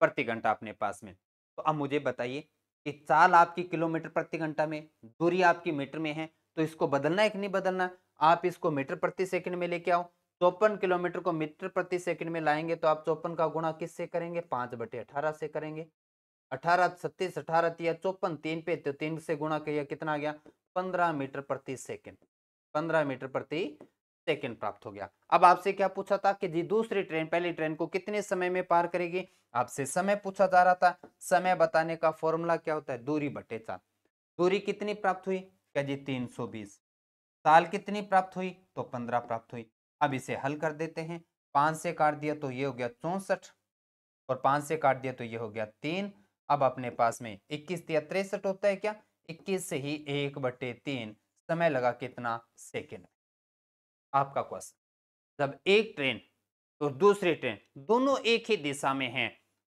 प्रति घंटा अपने पास में तो अब मुझे बताइए कि चाल आपकी किलोमीटर प्रति घंटा में दूरी आपकी मीटर में है तो इसको बदलना है कि नहीं बदलना आप इसको मीटर प्रति सेकंड में लेके आओ चौपन किलोमीटर को मीटर प्रति सेकंड में लाएंगे तो आप चौपन का गुणा किस से करेंगे पाँच बटे अठारह से करेंगे अठारह छत्तीस अठारह तीन चौपन तीन पे तो तीन से गुणा किया कितना आ गया पंद्रह मीटर प्रति सेकंड पंद्रह मीटर प्रति सेकेंड प्राप्त हो गया अब आपसे क्या पूछा था कि जी दूसरी ट्रेन पहली ट्रेन को कितने समय में पार करेगी आपसे समय पूछा जा रहा था समय बताने का फॉर्मूला क्या होता है दूरी बटे चार दूरी कितनी प्राप्त हुई क्या जी तीन सौ बीस साल कितनी प्राप्त हुई तो पंद्रह प्राप्त हुई अब इसे हल कर देते हैं पांच से काट दिया तो ये हो गया चौसठ और पांच से काट दिया तो ये हो गया तीन अब अपने पास में इक्कीस दिया तिरसठ होता है क्या इक्कीस से ही एक बटे तीन समय लगा कितना सेकेंड आपका क्वेश्चन जब एक ट्रेन और तो दूसरी ट्रेन दोनों एक ही दिशा में हैं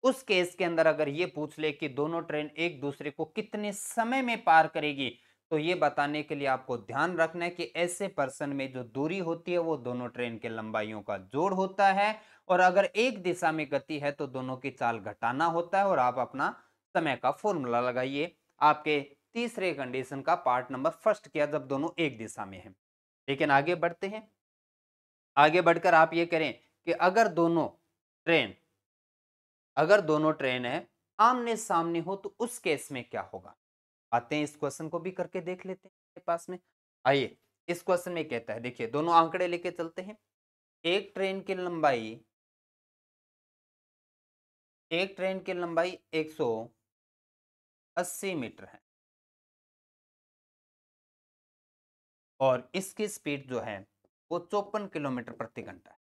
उस केस के अंदर अगर ये पूछ ले कि दोनों ट्रेन एक दूसरे को कितने समय में पार करेगी तो ये बताने के लिए आपको ध्यान रखना है कि ऐसे पर्सन में जो दूरी होती है वो दोनों ट्रेन के लंबाइयों का जोड़ होता है और अगर एक दिशा में गति है तो दोनों की चाल घटाना होता है और आप अपना समय का फॉर्मूला लगाइए आपके तीसरे कंडीशन का पार्ट नंबर फर्स्ट किया जब दोनों एक दिशा में है लेकिन आगे बढ़ते हैं आगे बढ़कर आप ये करें कि अगर दोनों ट्रेन अगर दोनों ट्रेन है आमने सामने हो तो उस केस में क्या होगा आते हैं इस क्वेश्चन को भी करके देख लेते हैं पास में आइए इस क्वेश्चन में कहता है देखिए दोनों आंकड़े लेके चलते हैं एक ट्रेन की लंबाई एक ट्रेन की लंबाई 180 मीटर है और इसकी स्पीड जो है वो चौपन किलोमीटर प्रति घंटा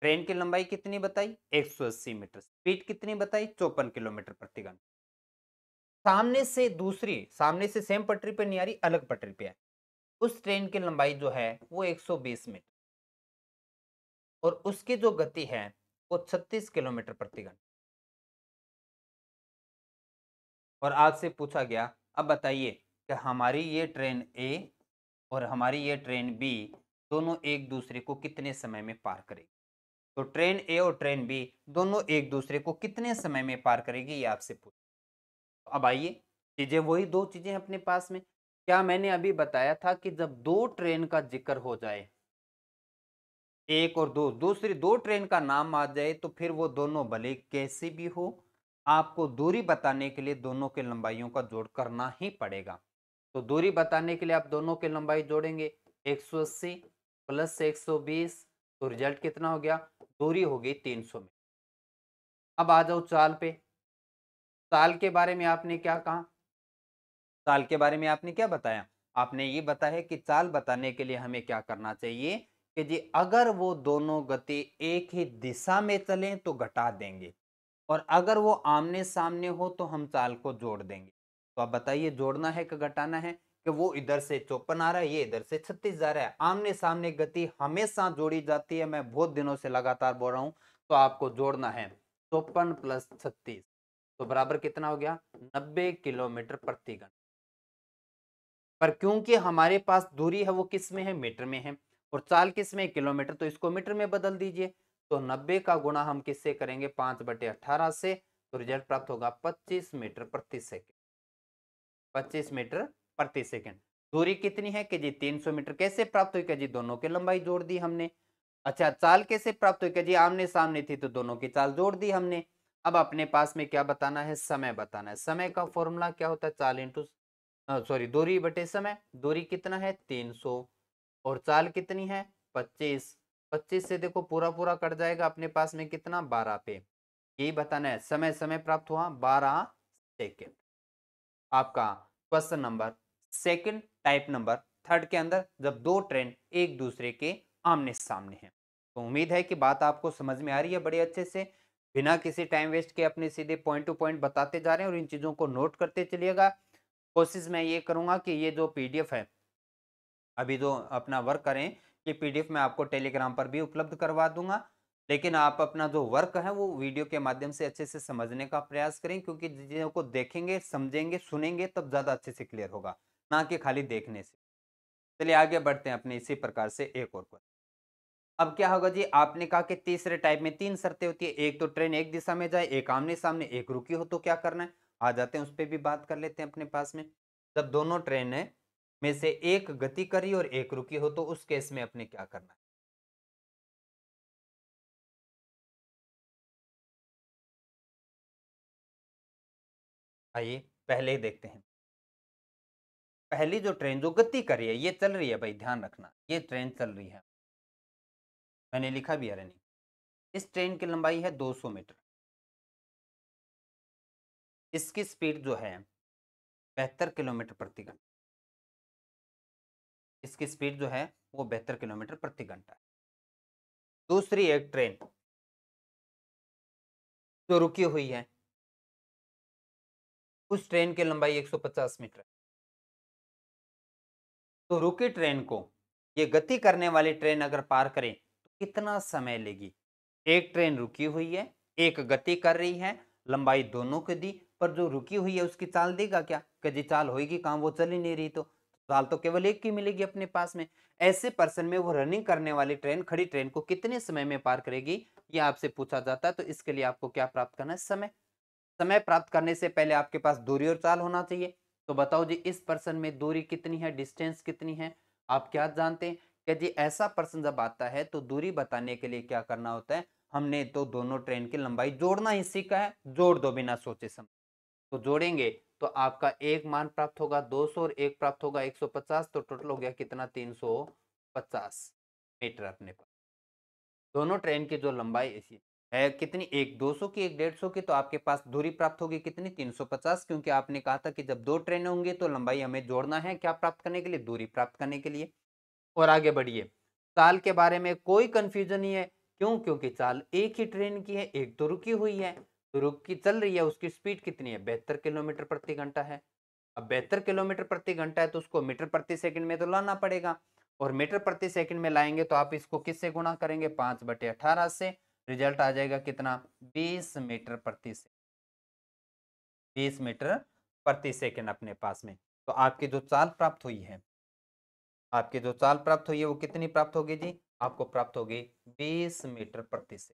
ट्रेन की लंबाई कितनी बताई 180 मीटर स्पीड कितनी बताई चौपन किलोमीटर प्रति घंटा सामने से दूसरी सामने से सेम पटरी पे नहीं आ रही अलग पटरी पे है उस ट्रेन की लंबाई जो है वो 120 मीटर और उसकी जो गति है वो 36 किलोमीटर प्रति घंटा और आज से पूछा गया अब बताइए कि हमारी ये ट्रेन ए और हमारी ये ट्रेन बी दोनों एक दूसरे को कितने समय में पार करेगी तो ट्रेन ए और ट्रेन बी दोनों एक दूसरे को कितने समय में पार करेगी ये आपसे पूछ तो अब आइए चीज़ें वही दो चीज़ें अपने पास में क्या मैंने अभी बताया था कि जब दो ट्रेन का जिक्र हो जाए एक और दो दूसरी दो ट्रेन का नाम आ जाए तो फिर वो दोनों भले कैसे भी हो आपको दूरी बताने के लिए दोनों के लंबाइयों का जोड़ करना ही पड़ेगा तो दूरी बताने के लिए आप दोनों की लंबाई जोड़ेंगे एक सौ अस्सी प्लस एक सौ बीस तो रिजल्ट कितना हो गया दूरी होगी तीन सौ मीटर अब आ जाओ चाल पे चाल के बारे में आपने क्या कहा चाल के बारे में आपने क्या बताया आपने ये बताया कि चाल बताने के लिए हमें क्या करना चाहिए कि जी अगर वो दोनों गति एक ही दिशा में चलें तो घटा देंगे और अगर वो आमने सामने हो तो हम चाल को जोड़ देंगे आप बताइए जोड़ना है कि घटाना है कि वो इधर से चौपन आ रहा है ये इधर से छत्तीस जा रहा है आमने सामने गति हमेशा जोड़ी जाती है मैं बहुत दिनों से लगातार बोल रहा हूँ तो आपको जोड़ना है चौपन प्लस छत्तीस तो बराबर कितना हो गया नब्बे किलोमीटर प्रति घंटा पर क्योंकि हमारे पास दूरी है वो किस में है मीटर में है और चाल किस में किलोमीटर तो इसको मीटर में बदल दीजिए तो नब्बे का गुणा हम किससे करेंगे पांच बटे अठारह से तो रिजल्ट प्राप्त होगा पच्चीस मीटर प्रति सेकेंड पच्चीस मीटर प्रति सेकेंड दूरी कितनी है कि जी तीन सौ मीटर कैसे प्राप्त हुई जी दोनों की लंबाई जोड़ दी हमने अच्छा चाल कैसे प्राप्त हुई जी आमने सामने थी तो दोनों की चाल जोड़ दी हमने अब अपने पास में क्या बताना है समय बताना है समय का फॉर्मूला क्या होता है चाल इंटू सॉरी दूरी बटे समय दूरी कितना है तीन सौ और चाल कितनी है पच्चीस पच्चीस से देखो पूरा पूरा कट जाएगा अपने पास में कितना बारह पे यही बताना है समय समय प्राप्त हुआ बारह सेकेंड आपका question number second type number third के अंदर जब दो ट्रेन एक दूसरे के आमने सामने हैं तो उम्मीद है कि बात आपको समझ में आ रही है बड़े अच्छे से बिना किसी टाइम वेस्ट के अपने सीधे पॉइंट टू पॉइंट बताते जा रहे हैं और इन चीज़ों को नोट करते चलिएगा कोशिश मैं ये करूँगा कि ये जो पी है अभी जो अपना वर्क करें ये पीडीएफ मैं आपको टेलीग्राम पर भी उपलब्ध करवा दूंगा लेकिन आप अपना जो वर्क है वो वीडियो के माध्यम से अच्छे से समझने का प्रयास करें क्योंकि चीज़ों को देखेंगे समझेंगे सुनेंगे तब ज़्यादा अच्छे से क्लियर होगा ना कि खाली देखने से चलिए आगे बढ़ते हैं अपने इसी प्रकार से एक और क्वेश्चन अब क्या होगा जी आपने कहा कि तीसरे टाइप में तीन शर्तें होती है एक तो ट्रेन एक दिशा में जाए एक आमने सामने एक रुकी हो तो क्या करना है आ जाते हैं उस पर भी बात कर लेते हैं अपने पास में जब दोनों ट्रेन में से एक गति करी और एक रुकी हो तो उस केस में अपने क्या करना है आइए पहले देखते हैं पहली जो ट्रेन जो गति कर रही है ये चल रही है भाई ध्यान रखना ये ट्रेन चल रही है मैंने लिखा भी है इस ट्रेन की लंबाई है 200 मीटर इसकी स्पीड जो है बेहतर किलोमीटर प्रति घंटा इसकी स्पीड जो है वो बेहतर किलोमीटर प्रति घंटा दूसरी एक ट्रेन जो रुकी हुई है उस ट्रेन की लंबाई 150 मीटर तो रुकी ट्रेन को ये गति करने वाली ट्रेन अगर पार करें तो कितना समय लेगी एक ट्रेन रुकी हुई है एक गति कर रही है लंबाई दोनों की दी पर जो रुकी हुई है उसकी चाल देगा क्या कभी चाल होगी काम वो चल ही नहीं रही तो चाल तो केवल एक की मिलेगी अपने पास में ऐसे पर्सन में वो रनिंग करने वाली ट्रेन खड़ी ट्रेन को कितने समय में पार करेगी यह आपसे पूछा जाता है तो इसके लिए आपको क्या प्राप्त करना है समय समय प्राप्त करने से पहले आपके पास दूरी और चाल होना चाहिए तो बताओ जी इस पर्सन में दूरी कितनी है डिस्टेंस कितनी है आप क्या जानते हैं कि जी ऐसा पर्सन जब आता है तो दूरी बताने के लिए क्या करना होता है हमने तो दोनों ट्रेन की लंबाई जोड़ना ही सीखा है जोड़ दो बिना सोचे समझ तो जोड़ेंगे तो आपका एक मान प्राप्त होगा 200 और एक प्राप्त होगा 150 तो टोटल हो गया कितना 350 मीटर अपने पास दोनों ट्रेन की जो लंबाई है कितनी एक 200 की एक 150 की तो आपके पास दूरी प्राप्त होगी कितनी 350 क्योंकि आपने कहा था कि जब दो ट्रेन होंगी तो लंबाई हमें जोड़ना है क्या प्राप्त करने के लिए दूरी प्राप्त करने के लिए और आगे बढ़िए चाल के बारे में कोई कन्फ्यूजन नहीं है क्यों क्योंकि चाल एक ही ट्रेन की है एक तो रुकी हुई है तो रुकी चल रही है उसकी स्पीड कितनी है बेहतर किलोमीटर प्रति घंटा है अब बेहतर किलोमीटर प्रति घंटा है तो उसको मीटर प्रति सेकंड में तो लाना पड़ेगा और मीटर प्रति सेकंड में लाएंगे तो आप इसको किससे गुणा करेंगे पाँच बटे अठारह से रिजल्ट आ जाएगा कितना बीस मीटर प्रति सेकेंड बीस मीटर प्रति सेकेंड अपने पास में तो आपकी जो चाल प्राप्त हुई है आपकी जो चाल प्राप्त हुई है वो कितनी प्राप्त होगी जी आपको प्राप्त होगी बीस मीटर प्रति सेकेंड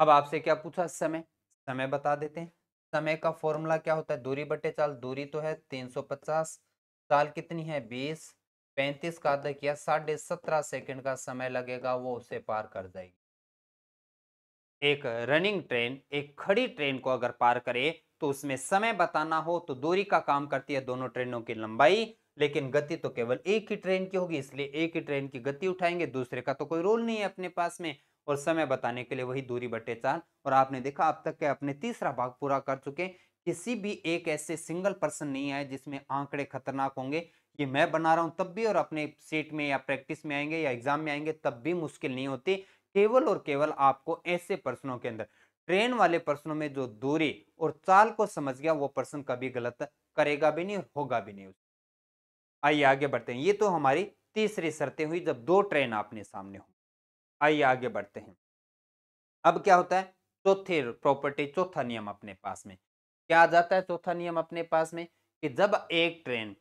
अब आपसे क्या पूछा समय समय बता देते हैं समय का फॉर्मूला क्या होता है दूरी बटे चाल दूरी तो है 350 चाल कितनी है बीस पैंतीस का अदर किया साढ़े सत्रह सेकेंड का समय लगेगा वो उसे पार कर जाएगी एक रनिंग ट्रेन एक खड़ी ट्रेन को अगर पार करे तो उसमें समय बताना हो तो दूरी का काम करती है दोनों ट्रेनों की लंबाई लेकिन गति तो केवल एक ही ट्रेन की होगी इसलिए एक ही ट्रेन की गति उठाएंगे दूसरे का तो कोई रोल नहीं है अपने पास में और समय बताने के लिए वही दूरी बटे चार और आपने देखा अब तक के अपने तीसरा भाग पूरा कर चुके किसी भी एक ऐसे सिंगल पर्सन नहीं आए जिसमें आंकड़े खतरनाक होंगे ये मैं बना रहा हूँ तब भी और अपने सेट में या प्रैक्टिस में आएंगे या एग्जाम में आएंगे तब भी मुश्किल नहीं होती केवल और केवल आपको ऐसे प्रश्नों के अंदर ट्रेन वाले प्रश्नों में जो दूरी और चाल को समझ गया वो प्रश्न कभी गलत करेगा भी नहीं होगा भी नहीं आइए आगे बढ़ते हैं ये तो हमारी तीसरी शर्तें हुई जब दो ट्रेन आपने सामने हो आइए आगे बढ़ते हैं अब क्या होता है चौथे प्रॉपर्टी चौथा नियम अपने पास में क्या आ जाता है चौथा नियम अपने पास में कि जब एक ट्रेन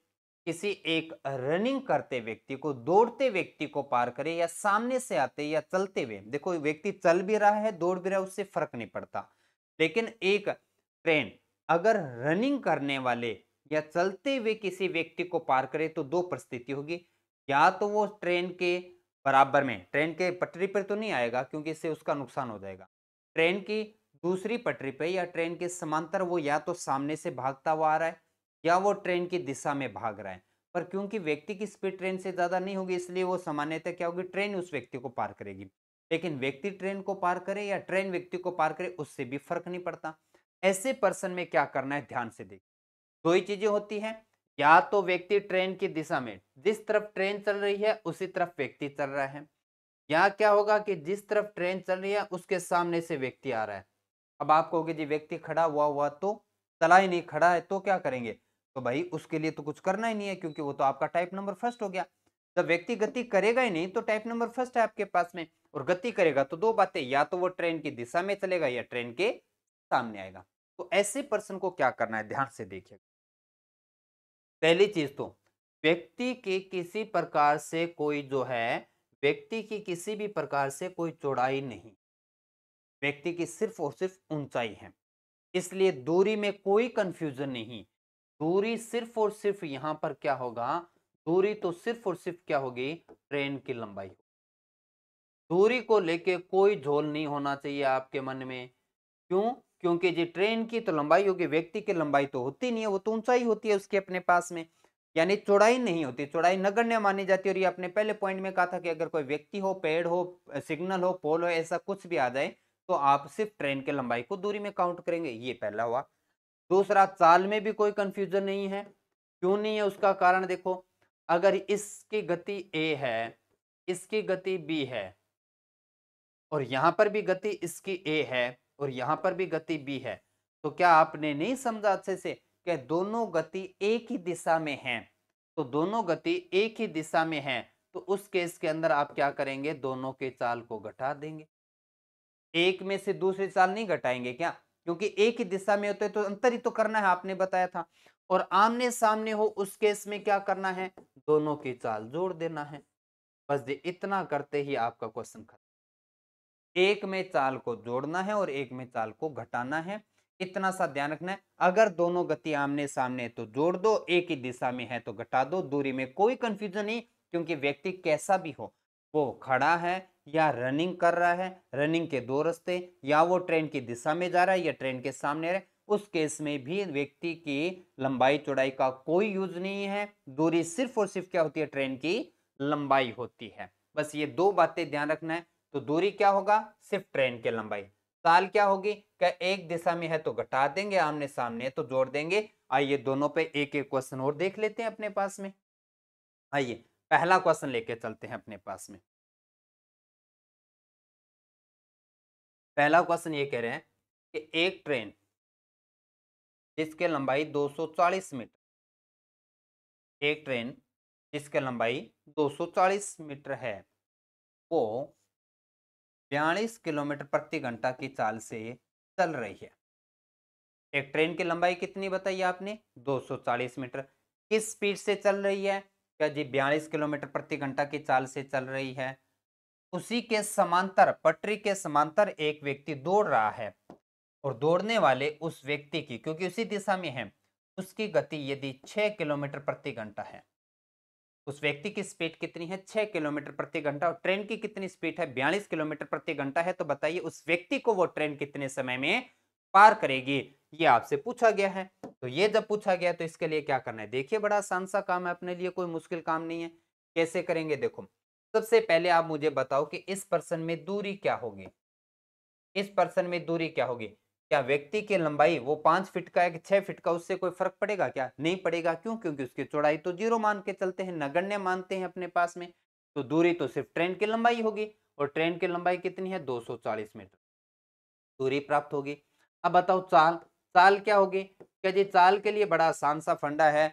किसी एक रनिंग करते व्यक्ति को दौड़ते व्यक्ति को पार करे या सामने से आते या चलते हुए देखो व्यक्ति चल भी रहा है दौड़ भी रहा है उससे फर्क नहीं पड़ता लेकिन एक ट्रेन अगर रनिंग करने वाले या चलते हुए किसी व्यक्ति को पार करे तो दो परिस्थिति होगी या तो वो ट्रेन के बराबर में ट्रेन के पटरी पर तो नहीं आएगा क्योंकि इससे उसका नुकसान हो जाएगा ट्रेन की दूसरी पटरी पर या ट्रेन के समांतर वो या तो सामने से भागता हुआ आ रहा है या वो ट्रेन की दिशा में भाग रहा है पर क्योंकि व्यक्ति की स्पीड ट्रेन से ज़्यादा नहीं होगी इसलिए वो सामान्यतः क्या होगी ट्रेन उस व्यक्ति को पार करेगी लेकिन व्यक्ति ट्रेन को पार करे या ट्रेन व्यक्ति को पार करे उससे भी फर्क नहीं पड़ता ऐसे पर्सन में क्या करना है ध्यान से देखिए दो ही चीज़ें होती हैं या तो व्यक्ति ट्रेन की दिशा में जिस तरफ ट्रेन चल रही है उसी तरफ व्यक्ति चल रहा है या क्या होगा कि जिस तरफ ट्रेन चल रही है उसके सामने से व्यक्ति आ रहा है अब आप कहोगे जी व्यक्ति खड़ा हुआ हुआ तो चला ही नहीं खड़ा है तो क्या करेंगे तो भाई उसके लिए तो कुछ करना ही नहीं है क्योंकि वो तो आपका टाइप नंबर फर्स्ट हो गया जब व्यक्ति गति करेगा ही नहीं तो टाइप नंबर फर्स्ट है आपके पास में और गति करेगा तो दो बातें या तो वो ट्रेन की दिशा में चलेगा या ट्रेन के सामने आएगा तो ऐसे पर्सन को क्या करना है ध्यान से देखिएगा पहली चीज तो व्यक्ति के किसी प्रकार से कोई जो है व्यक्ति की किसी भी प्रकार से कोई चौड़ाई नहीं व्यक्ति की सिर्फ और सिर्फ ऊंचाई है इसलिए दूरी में कोई कंफ्यूजन नहीं दूरी सिर्फ और सिर्फ यहाँ पर क्या होगा दूरी तो सिर्फ और सिर्फ क्या होगी ट्रेन की लंबाई दूरी को लेके कोई झोल नहीं होना चाहिए आपके मन में क्यों क्योंकि जी ट्रेन की तो लंबाई होगी व्यक्ति की लंबाई तो होती नहीं है वो तो ऊंचाई होती है उसके अपने पास में यानी चौड़ाई नहीं होती चौड़ाई नगण्य मानी जाती है और ये अपने पहले पॉइंट में कहा था कि अगर कोई व्यक्ति हो पेड़ हो सिग्नल हो पोल हो ऐसा कुछ भी आ जाए तो आप सिर्फ ट्रेन के लंबाई को दूरी में काउंट करेंगे ये पहला हुआ दूसरा चाल में भी कोई कंफ्यूजन नहीं है क्यों नहीं है उसका कारण देखो अगर इसकी गति ए है इसकी गति बी है और यहां पर भी गति इसकी ए है और यहां पर भी गति बी है तो क्या आपने नहीं समझा अच्छे से कि दोनों गति एक ही दिशा में है तो दोनों गति एक ही दिशा में है तो उस केस के अंदर आप क्या करेंगे दोनों के चाल को घटा देंगे एक में से दूसरी चाल नहीं घटाएंगे क्या क्योंकि एक ही दिशा में होते तो अंतर ही तो करना है आपने बताया था और आमने सामने हो उस केस में क्या करना है दोनों की चाल जोड़ देना है बस ये इतना करते ही आपका क्वेश्चन खत्म एक में चाल को जोड़ना है और एक में चाल को घटाना है इतना सा ध्यान रखना है अगर दोनों गति आमने सामने तो जोड़ दो एक ही दिशा में है तो घटा दो दूरी में कोई कंफ्यूजन नहीं क्योंकि व्यक्ति कैसा भी हो वो खड़ा है या रनिंग कर रहा है रनिंग के दो रस्ते या वो ट्रेन की दिशा में जा रहा है या ट्रेन के सामने रहे उस केस में भी व्यक्ति की लंबाई चौड़ाई का कोई यूज नहीं है दूरी सिर्फ और सिर्फ क्या होती है ट्रेन की लंबाई होती है बस ये दो बातें ध्यान रखना है तो दूरी क्या होगा सिर्फ ट्रेन की लंबाई ताल क्या होगी क्या एक दिशा में है तो घटा देंगे आमने सामने तो जोड़ देंगे आइए दोनों पे एक एक क्वेश्चन और देख लेते हैं अपने पास में आइए पहला क्वेश्चन लेके चलते हैं अपने पास में पहला क्वेश्चन ये कह रहे हैं कि एक ट्रेन जिसके लंबाई 240 मीटर एक ट्रेन जिसके लंबाई 240 मीटर है वो बयालीस किलोमीटर प्रति घंटा की चाल से चल रही है एक ट्रेन की लंबाई कितनी बताई आपने 240 मीटर किस स्पीड से चल रही है क्या जी बयालीस किलोमीटर प्रति घंटा की चाल से चल रही है उसी के समांतर पटरी के समांतर एक व्यक्ति दौड़ रहा है और दौड़ने वाले उस व्यक्ति की क्योंकि उसी दिशा में है उसकी गति यदि छः किलोमीटर प्रति घंटा है उस व्यक्ति की स्पीड कितनी है छः किलोमीटर प्रति घंटा और ट्रेन की कितनी स्पीड है बयालीस किलोमीटर प्रति घंटा है तो बताइए उस व्यक्ति को वो ट्रेन कितने समय में पार करेगी ये आपसे पूछा गया है तो ये जब पूछा गया तो इसके लिए क्या करना है देखिए बड़ा आसान सा काम है अपने लिए कोई मुश्किल काम नहीं है कैसे करेंगे देखो सबसे पहले आप मुझे बताओ कि इस पर्सन में दूरी क्या होगी इस पर्सन में दूरी क्या होगी क्या व्यक्ति की लंबाई वो पांच फिट का है कि छह फिट का उससे कोई फर्क पड़ेगा क्या नहीं पड़ेगा क्यों क्योंकि उसकी चौड़ाई तो जीरो मान के चलते हैं नगण्य मानते हैं अपने पास में तो दूरी तो सिर्फ ट्रेन की लंबाई होगी और ट्रेन की लंबाई कितनी है दो मीटर दूरी प्राप्त होगी अब बताओ चाल चाल क्या होगी क्या जी चाल के लिए बड़ा आसान सा फंडा है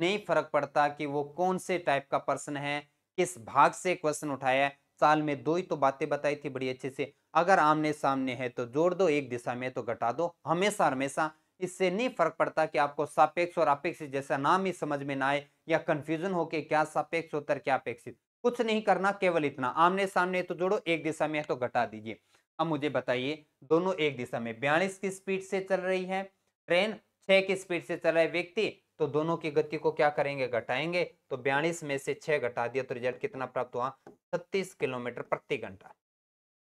नहीं फर्क पड़ता कि वो कौन से टाइप का पर्सन है किस भाग से क्वेश्चन उठाया है साल में दो ही तो बातें बताई थी बड़ी अच्छे से अगर आमने सामने है तो जोड़ दो एक दिशा में तो घटा दो हमेशा हमेशा इससे नहीं फर्क पड़ता कि आपको सापेक्ष और अपेक्षित जैसा नाम ही समझ में ना आए या कंफ्यूजन हो के क्या सापेक्ष होता क्या अपेक्षित कुछ नहीं करना केवल इतना आमने सामने तो जोड़ो एक दिशा में है तो घटा दीजिए अब मुझे बताइए दोनों एक दिशा में बयालीस की स्पीड से चल रही है ट्रेन छह की स्पीड से चल रहा है व्यक्ति तो दोनों की गति को क्या करेंगे घटाएंगे तो बयालीस में से छह घटा दिया तो रिजल्ट कितना प्राप्त हुआ छत्तीस किलोमीटर प्रति घंटा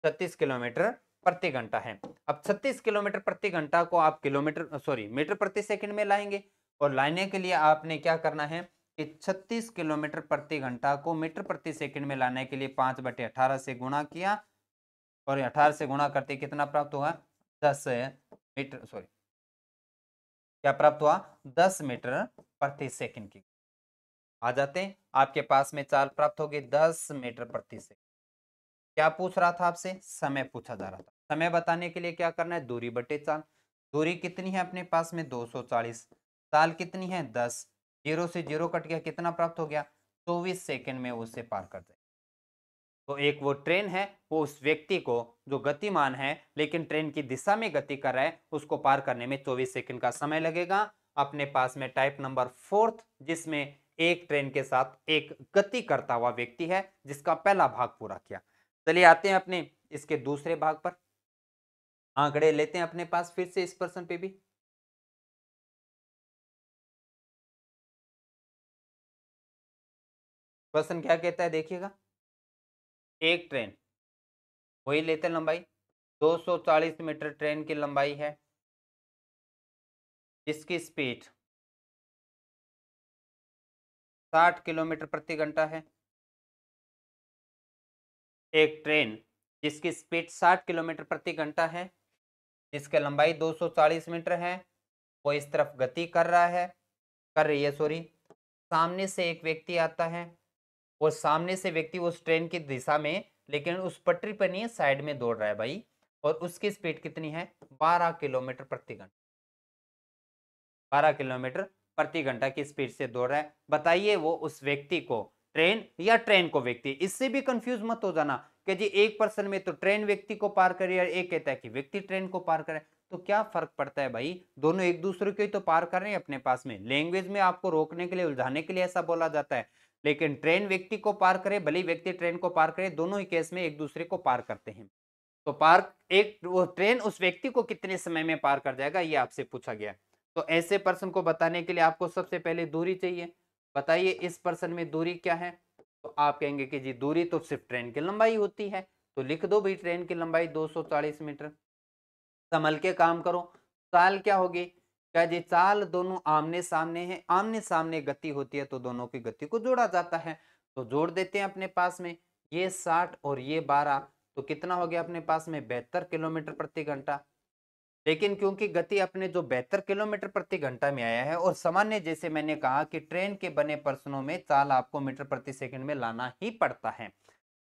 छत्तीस किलोमीटर प्रति घंटा है अब छत्तीस किलोमीटर प्रति घंटा को आप किलोमीटर सॉरी मीटर प्रति सेकंड में लाएंगे और लाने के लिए आपने क्या करना है कि छत्तीस किलोमीटर प्रति घंटा को मीटर प्रति सेकंड में लाने के लिए पांच बटे अठारह से गुणा किया और अठारह से गुणा करते कितना प्राप्त हुआ दस मीटर सॉरी क्या प्राप्त हुआ दस मीटर प्रति सेकंड की आ जाते हैं आपके पास में चाल प्राप्त होगी दस मीटर प्रति सेकंड क्या पूछ रहा था आपसे समय पूछा जा रहा था समय बताने के लिए क्या करना है दूरी बटे चाल दूरी कितनी है अपने पास में चालीस चाल कितनी है दस जीरो से जीरो कट गया कितना प्राप्त हो गया चौबीस सेकेंड में उसे पार कर दे तो एक वो ट्रेन है वो उस व्यक्ति को जो गतिमान है लेकिन ट्रेन की दिशा में गति कर रहा है उसको पार करने में चौबीस सेकंड का समय लगेगा अपने पास में टाइप नंबर फोर्थ जिसमें एक ट्रेन के साथ एक गति करता हुआ व्यक्ति है जिसका पहला भाग पूरा किया चलिए आते हैं अपने इसके दूसरे भाग पर आंकड़े लेते हैं अपने पास फिर से इस पर्सन पे भी पर्सन क्या कहता है देखिएगा एक ट्रेन वही लेते हैं लंबाई 240 मीटर ट्रेन की लंबाई है जिसकी स्पीड 60 किलोमीटर प्रति घंटा है एक ट्रेन जिसकी स्पीड 60 किलोमीटर प्रति घंटा है जिसकी लंबाई 240 मीटर है वो इस तरफ गति कर रहा है कर रही है सॉरी सामने से एक व्यक्ति आता है वो सामने से व्यक्ति उस ट्रेन की दिशा में लेकिन उस पटरी पर नहीं है साइड में दौड़ रहा है भाई और उसकी स्पीड कितनी है बारह किलोमीटर प्रति घंटा बारह किलोमीटर प्रति घंटा की स्पीड से दौड़ रहा है बताइए वो उस व्यक्ति को ट्रेन या ट्रेन को व्यक्ति इससे भी कंफ्यूज मत हो जाना कि जी एक पर्सन में तो ट्रेन व्यक्ति को पार करे और एक कहता है कि व्यक्ति ट्रेन को पार करे तो क्या फर्क पड़ता है भाई दोनों एक दूसरे को ही तो पार कर रहे हैं अपने पास में लैंग्वेज में आपको रोकने के लिए उलझाने के लिए ऐसा बोला जाता है लेकिन ट्रेन व्यक्ति को पार करे भले व्यक्ति ट्रेन को पार करे दोनों ही केस में एक दूसरे को पार करते हैं तो पार एक वो ट्रेन उस व्यक्ति को कितने समय में पार कर जाएगा ये आपसे पूछा गया तो ऐसे पर्सन को बताने के लिए आपको सबसे पहले दूरी चाहिए बताइए इस पर्सन में दूरी क्या है तो आप कहेंगे कि जी दूरी तो सिर्फ ट्रेन की लंबाई होती है तो लिख दो भाई ट्रेन की लंबाई 240 मीटर संभल के काम करो साल क्या होगी क्या जी चाल दोनों आमने सामने है आमने सामने गति होती है तो दोनों की गति को जोड़ा जाता है तो जोड़ देते हैं अपने पास में ये साठ और ये बारह तो कितना हो गया अपने पास में बेहतर किलोमीटर प्रति घंटा लेकिन क्योंकि गति अपने जो बेहतर किलोमीटर प्रति घंटा में आया है और सामान्य जैसे मैंने कहा कि ट्रेन के बने प्रश्नों में चाल आपको मीटर प्रति सेकंड में लाना ही पड़ता है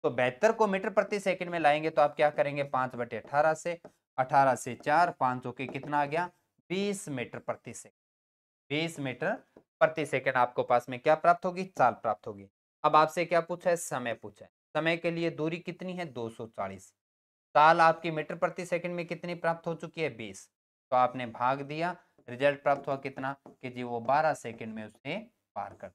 तो बेहतर को मीटर प्रति सेकंड में लाएंगे तो आप क्या करेंगे पांच बटे अठारह से अठारह से चार पांच हो के कितना आ गया बीस मीटर प्रति सेकेंड बीस मीटर प्रति सेकेंड आपको पास में क्या प्राप्त होगी चाल प्राप्त होगी अब आपसे क्या पूछा है समय पूछा है समय के लिए दूरी कितनी है 240 चाल आपकी मीटर प्रति सेकेंड में कितनी प्राप्त हो चुकी है बीस तो आपने भाग दिया रिजल्ट प्राप्त हुआ कितना कि जी वो बारह सेकेंड में उसे पार कर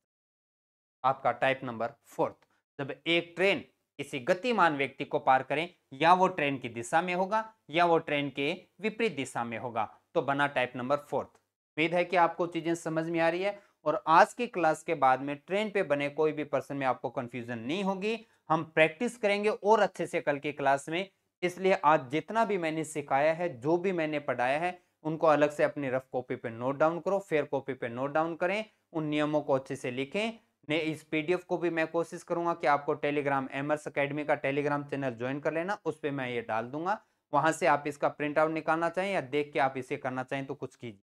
आपका टाइप नंबर फोर्थ जब एक ट्रेन किसी गतिमान व्यक्ति को पार करें या वो ट्रेन की दिशा में होगा या वो ट्रेन के विपरीत दिशा में होगा तो बना टाइप नंबर फोर्थ उम्मीद है कि आपको चीज़ें समझ में आ रही है और आज की क्लास के बाद में ट्रेन पे बने कोई भी पर्सन में आपको कंफ्यूजन नहीं होगी हम प्रैक्टिस करेंगे और अच्छे से कल की क्लास में इसलिए आज जितना भी मैंने सिखाया है जो भी मैंने पढ़ाया है उनको अलग से अपनी रफ कॉपी पे नोट डाउन करो फेयर कॉपी पे नोट डाउन करें उन नियमों को अच्छे से लिखें ने इस पीडीएफ को भी मैं कोशिश करूंगा कि आपको टेलीग्राम एमर्स अकेडमी का टेलीग्राम चैनल ज्वाइन कर लेना उस पर मैं ये डाल दूंगा वहां से आप इसका प्रिंट आउट निकालना चाहें या देख के आप इसे करना चाहें तो कुछ कीजिए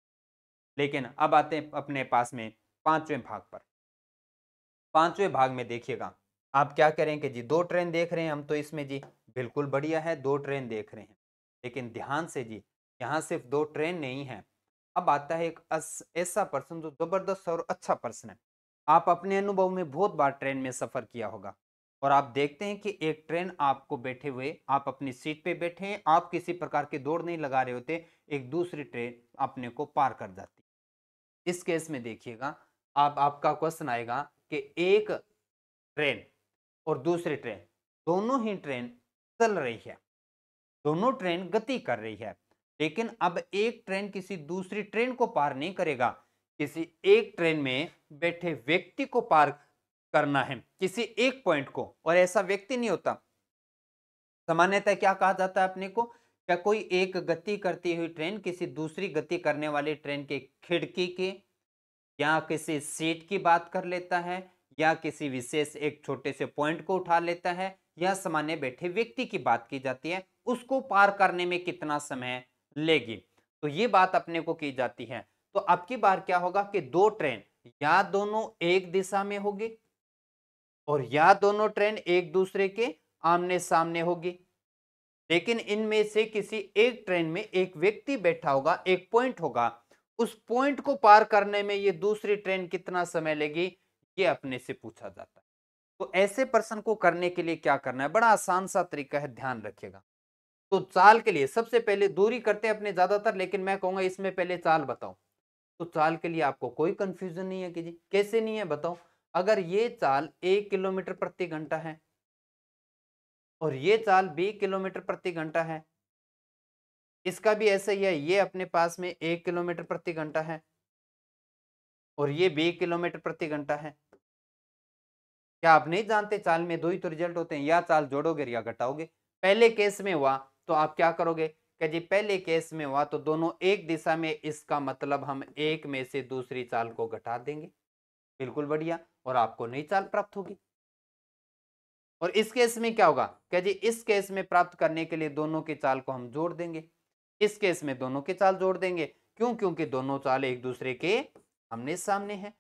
लेकिन अब आते हैं अपने पास में पांचवें भाग पर पांचवें भाग में देखिएगा आप क्या करें कि जी दो ट्रेन देख रहे हैं हम तो इसमें जी बिल्कुल बढ़िया है दो ट्रेन देख रहे हैं लेकिन ध्यान से जी यहाँ सिर्फ दो ट्रेन नहीं है अब आता है एक ऐसा पर्सन जो जबरदस्त और अच्छा पर्सन है आप अपने अनुभव में बहुत बार ट्रेन में सफ़र किया होगा और आप देखते हैं कि एक ट्रेन आपको बैठे हुए आप अपनी सीट पे बैठे हैं आप किसी प्रकार की दौड़ नहीं लगा रहे होते एक दूसरी ट्रेन अपने को पार कर जाती इस केस में देखिएगा आप आपका क्वेश्चन आएगा कि एक ट्रेन और दूसरी ट्रेन दोनों ही ट्रेन चल रही है दोनों ट्रेन गति कर रही है लेकिन अब एक ट्रेन किसी दूसरी ट्रेन को पार नहीं करेगा किसी एक ट्रेन में बैठे व्यक्ति को पार करना है किसी एक पॉइंट को और ऐसा व्यक्ति नहीं होता सामान्यतः क्या कहा जाता है अपने को क्या कोई एक गति करती हुई ट्रेन किसी दूसरी गति करने वाली ट्रेन के खिड़की के या किसी सीट की बात कर लेता है या किसी विशेष एक छोटे से पॉइंट को उठा लेता है या सामान्य बैठे व्यक्ति की बात की जाती है उसको पार करने में कितना समय लेगी तो ये बात अपने को की जाती है तो अब की बार क्या होगा कि दो ट्रेन या दोनों एक दिशा में होगी और यह दोनों ट्रेन एक दूसरे के आमने सामने होगी लेकिन इनमें से किसी एक ट्रेन में एक व्यक्ति बैठा होगा एक पॉइंट होगा उस पॉइंट को पार करने में ये दूसरी ट्रेन कितना समय लेगी ये अपने से पूछा जाता है तो ऐसे प्रश्न को करने के लिए क्या करना है बड़ा आसान सा तरीका है ध्यान रखिएगा तो चाल के लिए सबसे पहले दूरी करते हैं अपने ज्यादातर लेकिन मैं कहूंगा इसमें पहले चाल बताओ तो चाल के लिए आपको कोई कंफ्यूजन नहीं है कि जी कैसे नहीं है बताओ अगर ये चाल एक किलोमीटर प्रति घंटा है और ये चाल बी किलोमीटर प्रति घंटा है इसका भी ऐसा ही है ये अपने पास में एक किलोमीटर प्रति घंटा है और ये बी किलोमीटर प्रति घंटा है क्या आप नहीं जानते चाल में दो ही तो रिजल्ट होते हैं या चाल जोड़ोगे या घटाओगे पहले केस में हुआ तो आप क्या करोगे कि जी पहले केस में हुआ तो दोनों एक दिशा में इसका मतलब हम एक में से दूसरी चाल को घटा देंगे बिल्कुल बढ़िया और आपको नई चाल प्राप्त होगी और इस केस में क्या होगा क्या जी इस केस में प्राप्त करने के लिए दोनों के चाल को हम जोड़ देंगे इस केस में दोनों के चाल जोड़ देंगे क्यों क्योंकि दोनों चाल एक दूसरे के हमने सामने हैं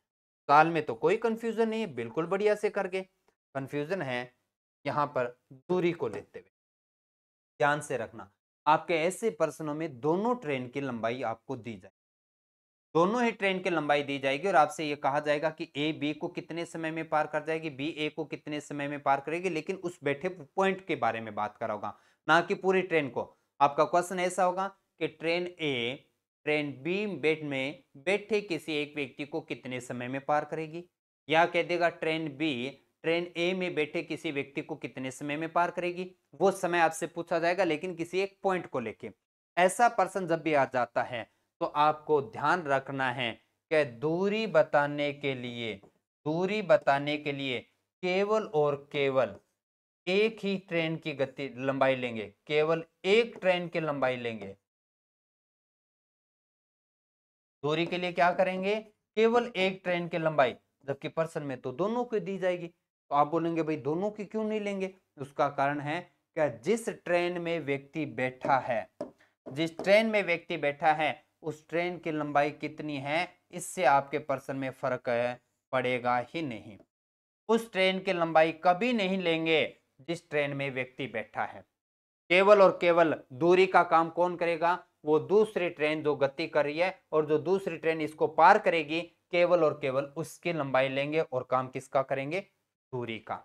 काल में तो कोई कंफ्यूजन नहीं है बिल्कुल बढ़िया से करके कंफ्यूजन है यहाँ पर दूरी को लेते हुए ध्यान से रखना आपके ऐसे प्रश्नों में दोनों ट्रेन की लंबाई आपको दी जाए दोनों ही ट्रेन की लंबाई दी जाएगी और आपसे ये कहा जाएगा कि ए बी को कितने समय में पार कर जाएगी बी ए को कितने समय में पार करेगी लेकिन उस बैठे पॉइंट के बारे में बात करा होगा ना कि पूरी ट्रेन को आपका क्वेश्चन ऐसा होगा कि ट्रेन ए ट्रेन बी बेट में बैठे किसी एक व्यक्ति को कितने समय में पार करेगी या कह देगा ट्रेन बी ट्रेन ए में बैठे किसी व्यक्ति को कितने समय में पार करेगी वो समय आपसे पूछा जाएगा लेकिन किसी एक पॉइंट को लेके ऐसा पर्सन जब भी आ जाता है तो आपको ध्यान रखना है कि दूरी बताने के लिए दूरी बताने के लिए केवल और केवल एक ही ट्रेन की गति लंबाई लेंगे केवल एक ट्रेन की लंबाई लेंगे दूरी के लिए क्या करेंगे केवल एक ट्रेन की लंबाई जबकि पर्सन में तो दोनों की दी जाएगी तो आप बोलेंगे भाई दोनों की क्यों नहीं लेंगे उसका कारण है कि जिस ट्रेन में व्यक्ति बैठा है जिस ट्रेन में व्यक्ति बैठा है उस ट्रेन की लंबाई कितनी है इससे आपके पर्सन में फर्क पड़ेगा ही नहीं उस ट्रेन की लंबाई कभी नहीं लेंगे जिस ट्रेन में व्यक्ति बैठा है केवल और केवल दूरी का काम कौन करेगा वो दूसरी ट्रेन जो गति कर रही है और जो दूसरी ट्रेन इसको पार करेगी केवल और केवल उसकी लंबाई लेंगे और काम किसका करेंगे दूरी का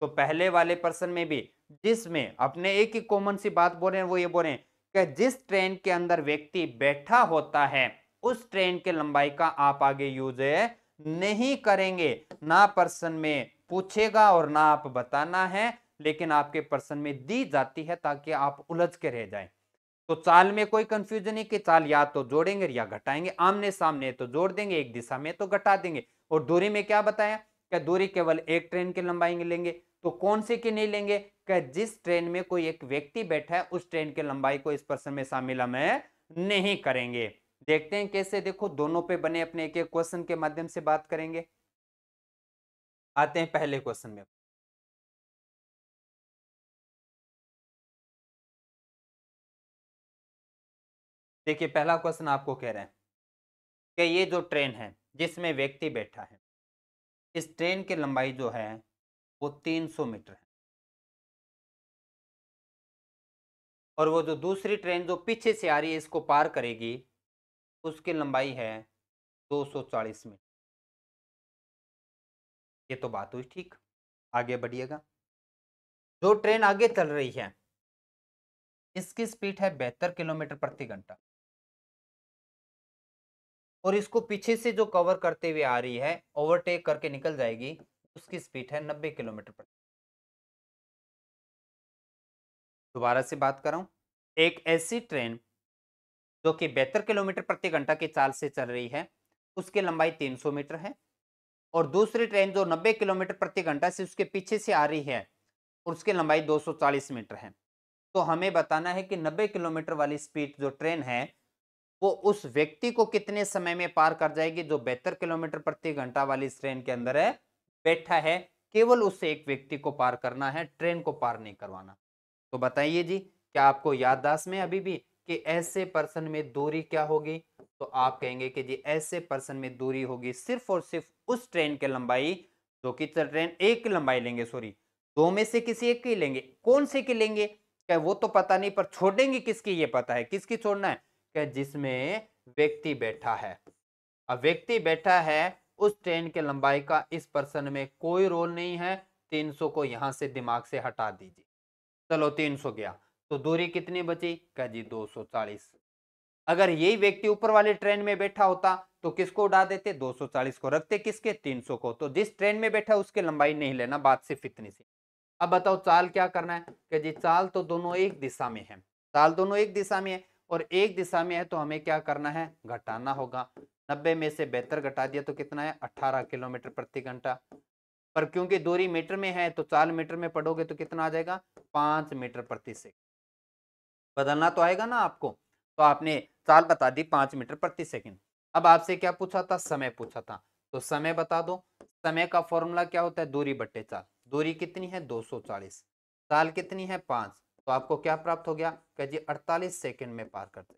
तो पहले वाले पर्सन में भी जिसमें अपने एक ही कॉमन सी बात बोल रहे हैं वो ये बोल रहे हैं कि जिस ट्रेन के अंदर व्यक्ति बैठा होता है उस ट्रेन के लंबाई का आप आगे यूज नहीं करेंगे ना पर्सन में पूछेगा और ना आप बताना है लेकिन आपके पर्सन में दी जाती है ताकि आप उलझ के रह जाएं तो चाल में कोई कंफ्यूजन नहीं कि चाल या तो जोड़ेंगे या घटाएंगे आमने सामने तो जोड़ देंगे एक दिशा में तो घटा देंगे और दूरी में क्या बताया क्या दूरी केवल एक ट्रेन की लंबाई लेंगे तो कौन से की नहीं लेंगे कि जिस ट्रेन में कोई एक व्यक्ति बैठा है उस ट्रेन की लंबाई को इस प्रश्न में शामिल हम नहीं करेंगे देखते हैं कैसे देखो दोनों पे बने अपने एक एक क्वेश्चन के माध्यम से बात करेंगे आते हैं पहले क्वेश्चन में देखिए पहला क्वेश्चन आपको कह रहे हैं कि ये जो ट्रेन है जिसमें व्यक्ति बैठा है इस ट्रेन की लंबाई जो है वो 300 मीटर है और वो जो दूसरी ट्रेन जो पीछे से आ रही है इसको पार करेगी उसकी लंबाई है 240 मीटर ये तो बात हुई ठीक आगे बढ़िएगा जो ट्रेन आगे चल रही है इसकी स्पीड है बेहतर किलोमीटर प्रति घंटा और इसको पीछे से जो कवर करते हुए आ रही है ओवरटेक करके निकल जाएगी उसकी स्पीड है नब्बे किलोमीटर प्रति दोबारा से बात कर रहा हूँ एक ऐसी ट्रेन जो कि बेहतर किलोमीटर प्रति घंटा की चाल से चल रही है उसकी लंबाई 300 मीटर है और दूसरी ट्रेन जो 90 किलोमीटर प्रति घंटा से उसके पीछे से आ रही है और उसकी लंबाई 240 मीटर है तो हमें बताना है कि 90 किलोमीटर वाली स्पीड जो ट्रेन है वो उस व्यक्ति को कितने समय में पार कर जाएगी जो बेहतर किलोमीटर प्रति घंटा वाली ट्रेन के अंदर है बैठा है केवल उससे एक व्यक्ति को पार करना है ट्रेन को पार नहीं करवाना तो बताइए जी क्या आपको याददाश्त में अभी भी कि ऐसे पर्सन में दूरी क्या होगी तो आप कहेंगे कि जी ऐसे पर्सन में दूरी होगी सिर्फ और सिर्फ उस ट्रेन की लंबाई जो कि ट्रेन एक की लंबाई लेंगे सॉरी दो में से किसी एक की लेंगे कौन से की लेंगे क्या वो तो पता नहीं पर छोड़ेंगे किसकी ये पता है किसकी छोड़ना है क्या जिसमें व्यक्ति बैठा है अब व्यक्ति बैठा है उस ट्रेन के लंबाई का इस पर्सन में कोई रोल नहीं है 300 को यहाँ से दिमाग से हटा दीजिए चलो तीन सौ गया तो दूरी कितनी बची कह जी दो सौ चालीस अगर यही व्यक्ति ऊपर वाली ट्रेन में बैठा होता तो किसको उड़ा देते दो सौ चालीस को रखते किसके तीन सौ को तो जिस ट्रेन में बैठा उसके लंबाई नहीं लेना बात सिर्फ इतनी सी अब बताओ चाल क्या करना है कह जी चाल तो दोनों एक दिशा में है चाल दोनों एक दिशा में है और एक दिशा में है तो हमें क्या करना है घटाना होगा नब्बे में से बेहतर घटा दिया तो कितना है अट्ठारह किलोमीटर प्रति घंटा पर क्योंकि दूरी मीटर में है तो चाल मीटर में पढ़ोगे तो कितना आ जाएगा पांच मीटर प्रति सेकंड बदलना तो आएगा ना आपको तो आपने चाल बता दी पांच मीटर प्रति सेकंड अब आपसे क्या पूछा था समय पूछा था तो समय बता दो समय का फॉर्मूला क्या होता है दूरी बट्टे चाल दूरी कितनी है चालीस चाल कितनी है पांच तो आपको क्या प्राप्त हो गया क्या जी अड़तालीस सेकेंड में पार कर दे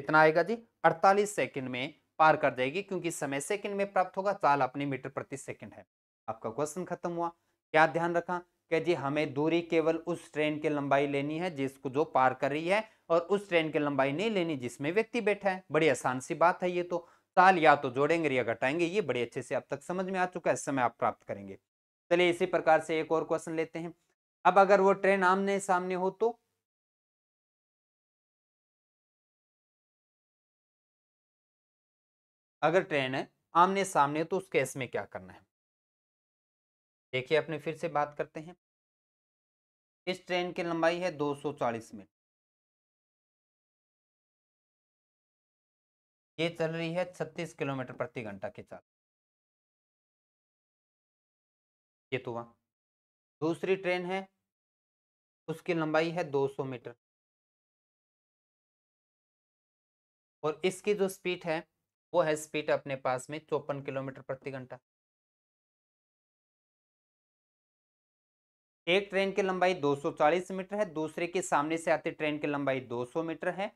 कितना आएगा जी अड़तालीस सेकेंड में पार कर जाएगी क्योंकि समय सेकंड में प्राप्त होगा चाल तो अपने मीटर प्रति सेकंड है आपका क्वेश्चन खत्म हुआ क्या ध्यान रखा कि जी हमें दूरी केवल उस ट्रेन की लंबाई लेनी है जिसको जो पार कर रही है और उस ट्रेन की लंबाई नहीं लेनी जिसमें व्यक्ति बैठा है बड़ी आसान सी बात है ये तो ताल तो या तो जोड़ेंगे या घटाएंगे ये बड़े अच्छे से अब तक समझ में आ चुका है समय आप प्राप्त करेंगे चलिए इसी प्रकार से एक और क्वेश्चन लेते हैं अब अगर वो ट्रेन आमने सामने हो तो अगर ट्रेन है आमने सामने तो उस केस में क्या करना है देखिए अपने फिर से बात करते हैं इस ट्रेन की लंबाई है 240 मीटर ये चल रही है 36 किलोमीटर प्रति घंटा के चाल ये तो वहां दूसरी ट्रेन है उसकी लंबाई है 200 मीटर और इसकी जो स्पीड है वो है स्पीड अपने पास में चौपन किलोमीटर प्रति घंटा एक ट्रेन की लंबाई 240 मीटर है दूसरे के सामने से आती ट्रेन की लंबाई 200 मीटर है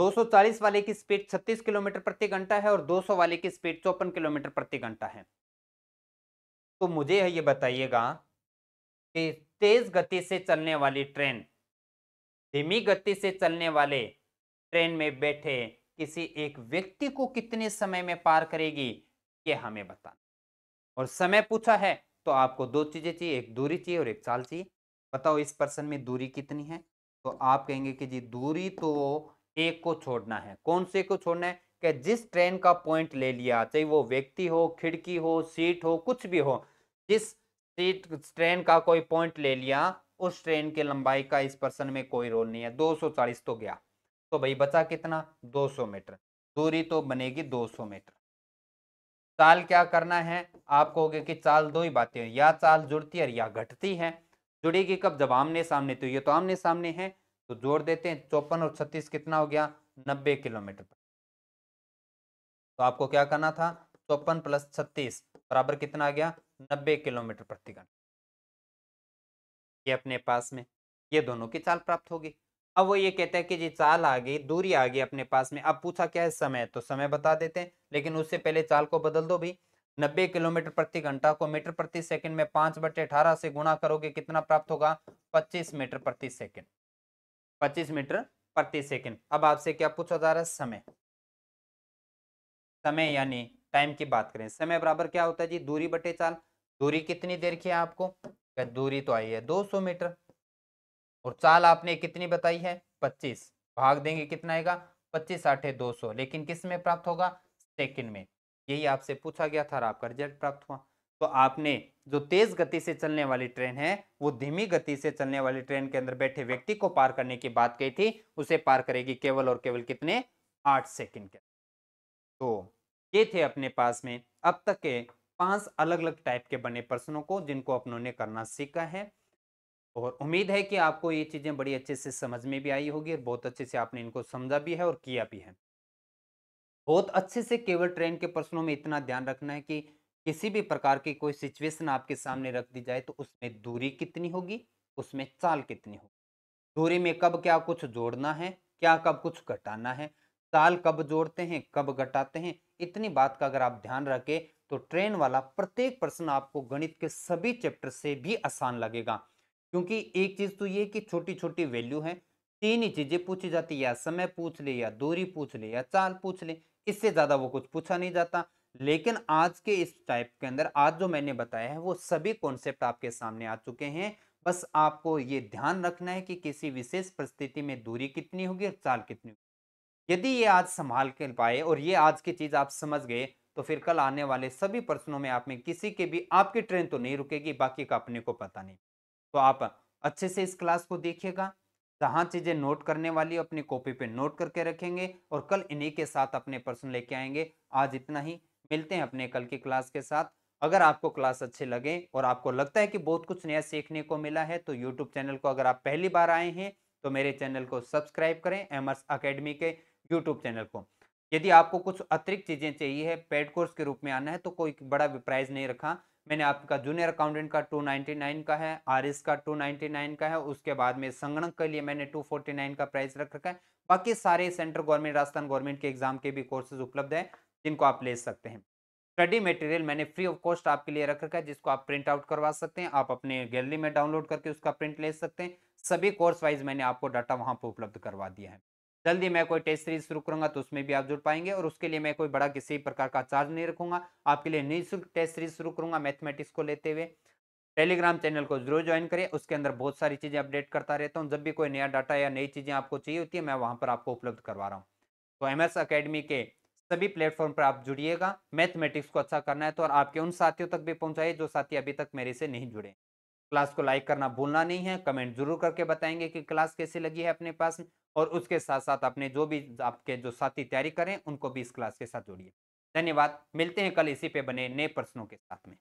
240 वाले की स्पीड 36 किलोमीटर प्रति घंटा है और 200 वाले की स्पीड चौपन किलोमीटर प्रति घंटा है तो मुझे ये बताइएगा कि तेज गति से चलने वाली ट्रेन धीमी गति से चलने वाले ट्रेन में बैठे किसी एक व्यक्ति को कितने समय में पार करेगी ये हमें बताना और समय पूछा है तो आपको दो चीजें चाहिए एक दूरी चाहिए और एक चाल चाहिए बताओ इस पर्सन में दूरी कितनी है तो आप कहेंगे कि जी दूरी तो एक को छोड़ना है कौन से को छोड़ना है कि जिस ट्रेन का पॉइंट ले लिया चाहे वो व्यक्ति हो खिड़की हो सीट हो कुछ भी हो जिस सीट ट्रेन का कोई पॉइंट ले लिया उस ट्रेन की लंबाई का इस पर्सन में कोई रोल नहीं है 240 तो गया तो भाई बचा कितना 200 मीटर दूरी तो बनेगी 200 मीटर चाल क्या करना है आप कहोगे कि चाल दो ही बातें हैं या चाल जुड़ती है या घटती है जुड़ेगी कब जब आमने सामने तो ये तो आमने सामने है तो जोड़ देते हैं चौपन और छत्तीस कितना हो गया नब्बे किलोमीटर तो आपको क्या करना था चौपन प्लस छत्तीस बराबर कितना आ गया नब्बे किलोमीटर प्रति घंटा ये अपने पास में ये दोनों की चाल प्राप्त होगी अब वो ये कहता है कि जी चाल आ गई दूरी आ गई अपने पास में अब पूछा क्या है समय तो समय बता देते हैं लेकिन उससे पहले चाल को बदल दो भी नब्बे किलोमीटर प्रति घंटा को मीटर प्रति सेकंड में पांच बटे अठारह से गुणा करोगे कितना प्राप्त होगा पच्चीस मीटर प्रति सेकंड पच्चीस मीटर प्रति सेकंड अब आपसे क्या पूछा जा रहा है समय समय यानी टाइम की बात करें समय बराबर क्या होता है जी दूरी बटे चाल दूरी कितनी देर की है आपको दूरी तो आई है दो मीटर और चाल आपने कितनी बताई है पच्चीस भाग देंगे कितना आएगा पच्चीस आठे दो सौ लेकिन किस में प्राप्त होगा सेकंड में यही आपसे पूछा गया था और आपका रिजल्ट प्राप्त हुआ तो आपने जो तेज गति से चलने वाली ट्रेन है वो धीमी गति से चलने वाली ट्रेन के अंदर बैठे व्यक्ति को पार करने की बात कही थी उसे पार करेगी केवल और केवल कितने आठ सेकेंड के तो ये थे अपने पास में अब तक के पांच अलग अलग टाइप के बने प्रश्नों को जिनको अपनों ने करना सीखा है और उम्मीद है कि आपको ये चीज़ें बड़ी अच्छे से समझ में भी आई होगी और बहुत अच्छे से आपने इनको समझा भी है और किया भी है बहुत अच्छे से केवल ट्रेन के प्रश्नों में इतना ध्यान रखना है कि किसी भी प्रकार की कोई सिचुएशन आपके सामने रख दी जाए तो उसमें दूरी कितनी होगी उसमें चाल कितनी होगी दूरी में कब क्या कुछ जोड़ना है क्या कब कुछ घटाना है चाल कब जोड़ते हैं कब घटाते हैं इतनी बात का अगर आप ध्यान रखें तो ट्रेन वाला प्रत्येक प्रश्न आपको गणित के सभी चैप्टर से भी आसान लगेगा क्योंकि एक चीज़ तो ये कि छोटी छोटी वैल्यू है तीन ही चीज़ें पूछी जाती या समय पूछ ले या दूरी पूछ ले या चाल पूछ ले इससे ज़्यादा वो कुछ पूछा नहीं जाता लेकिन आज के इस टाइप के अंदर आज जो मैंने बताया है वो सभी कॉन्सेप्ट आपके सामने आ चुके हैं बस आपको ये ध्यान रखना है कि किसी विशेष परिस्थिति में दूरी कितनी होगी और चाल कितनी होगी यदि ये आज संभाल कर पाए और ये आज की चीज़ आप समझ गए तो फिर कल आने वाले सभी प्रश्नों में आप में किसी के भी आपकी ट्रेन तो नहीं रुकेगी बाकी का अपने को पता नहीं तो आप अच्छे से इस क्लास को देखिएगा जहाँ चीज़ें नोट करने वाली अपने कॉपी पे नोट करके रखेंगे और कल इन्हीं के साथ अपने प्रश्न लेके आएंगे आज इतना ही मिलते हैं अपने कल की क्लास के साथ अगर आपको क्लास अच्छे लगे और आपको लगता है कि बहुत कुछ नया सीखने को मिला है तो यूट्यूब चैनल को अगर आप पहली बार आए हैं तो मेरे चैनल को सब्सक्राइब करें एमर्स अकेडमी के यूट्यूब चैनल को यदि आपको कुछ अतिरिक्त चीज़ें चाहिए है पेड कोर्स के रूप में आना है तो कोई बड़ा प्राइज नहीं रखा मैंने आपका जूनियर अकाउंटेंट का 299 का है आर का 299 का है उसके बाद में संगणक के लिए मैंने 249 का प्राइस रख रखा है बाकी सारे सेंट्रल गवर्नमेंट राजस्थान गवर्नमेंट के एग्जाम के भी कोर्सेज उपलब्ध हैं जिनको आप ले सकते हैं स्टडी मटेरियल मैंने फ्री ऑफ कॉस्ट आपके लिए रख रखा है जिसको आप प्रिंट आउट करवा सकते हैं आप अपने गैलरी में डाउनलोड करके उसका प्रिंट ले सकते हैं सभी कोर्स वाइज मैंने आपको डाटा वहाँ पर उपलब्ध करवा दिया है जल्दी मैं कोई टेस्ट सीरीज शुरू करूंगा तो उसमें भी आप जुड़ पाएंगे और उसके लिए मैं कोई बड़ा किसी प्रकार का चार्ज नहीं रखूंगा आपके लिए निःशुल्क टेस्ट सीरीज शुरू करूंगा मैथमेटिक्स को लेते हुए टेलीग्राम चैनल को जरूर ज्वाइन करें उसके अंदर बहुत सारी चीज़ें अपडेट करता रहता हूँ जब भी कोई नया डाटा या नई चीज़ें आपको चाहिए होती है मैं वहाँ पर आपको उपलब्ध करवा रहा हूँ तो एम एस अकेडमी के सभी प्लेटफॉर्म पर आप जुड़िएगा मैथमेटिक्स को अच्छा करना है तो और आपके उन साथियों तक भी पहुंचाइए जो साथी अभी तक मेरे से नहीं जुड़े क्लास को लाइक करना भूलना नहीं है कमेंट जरूर करके बताएंगे कि क्लास कैसी लगी है अपने पास में और उसके साथ साथ अपने जो भी आपके जो साथी तैयारी करें उनको भी इस क्लास के साथ जोड़िए धन्यवाद मिलते हैं कल इसी पे बने नए प्रश्नों के साथ में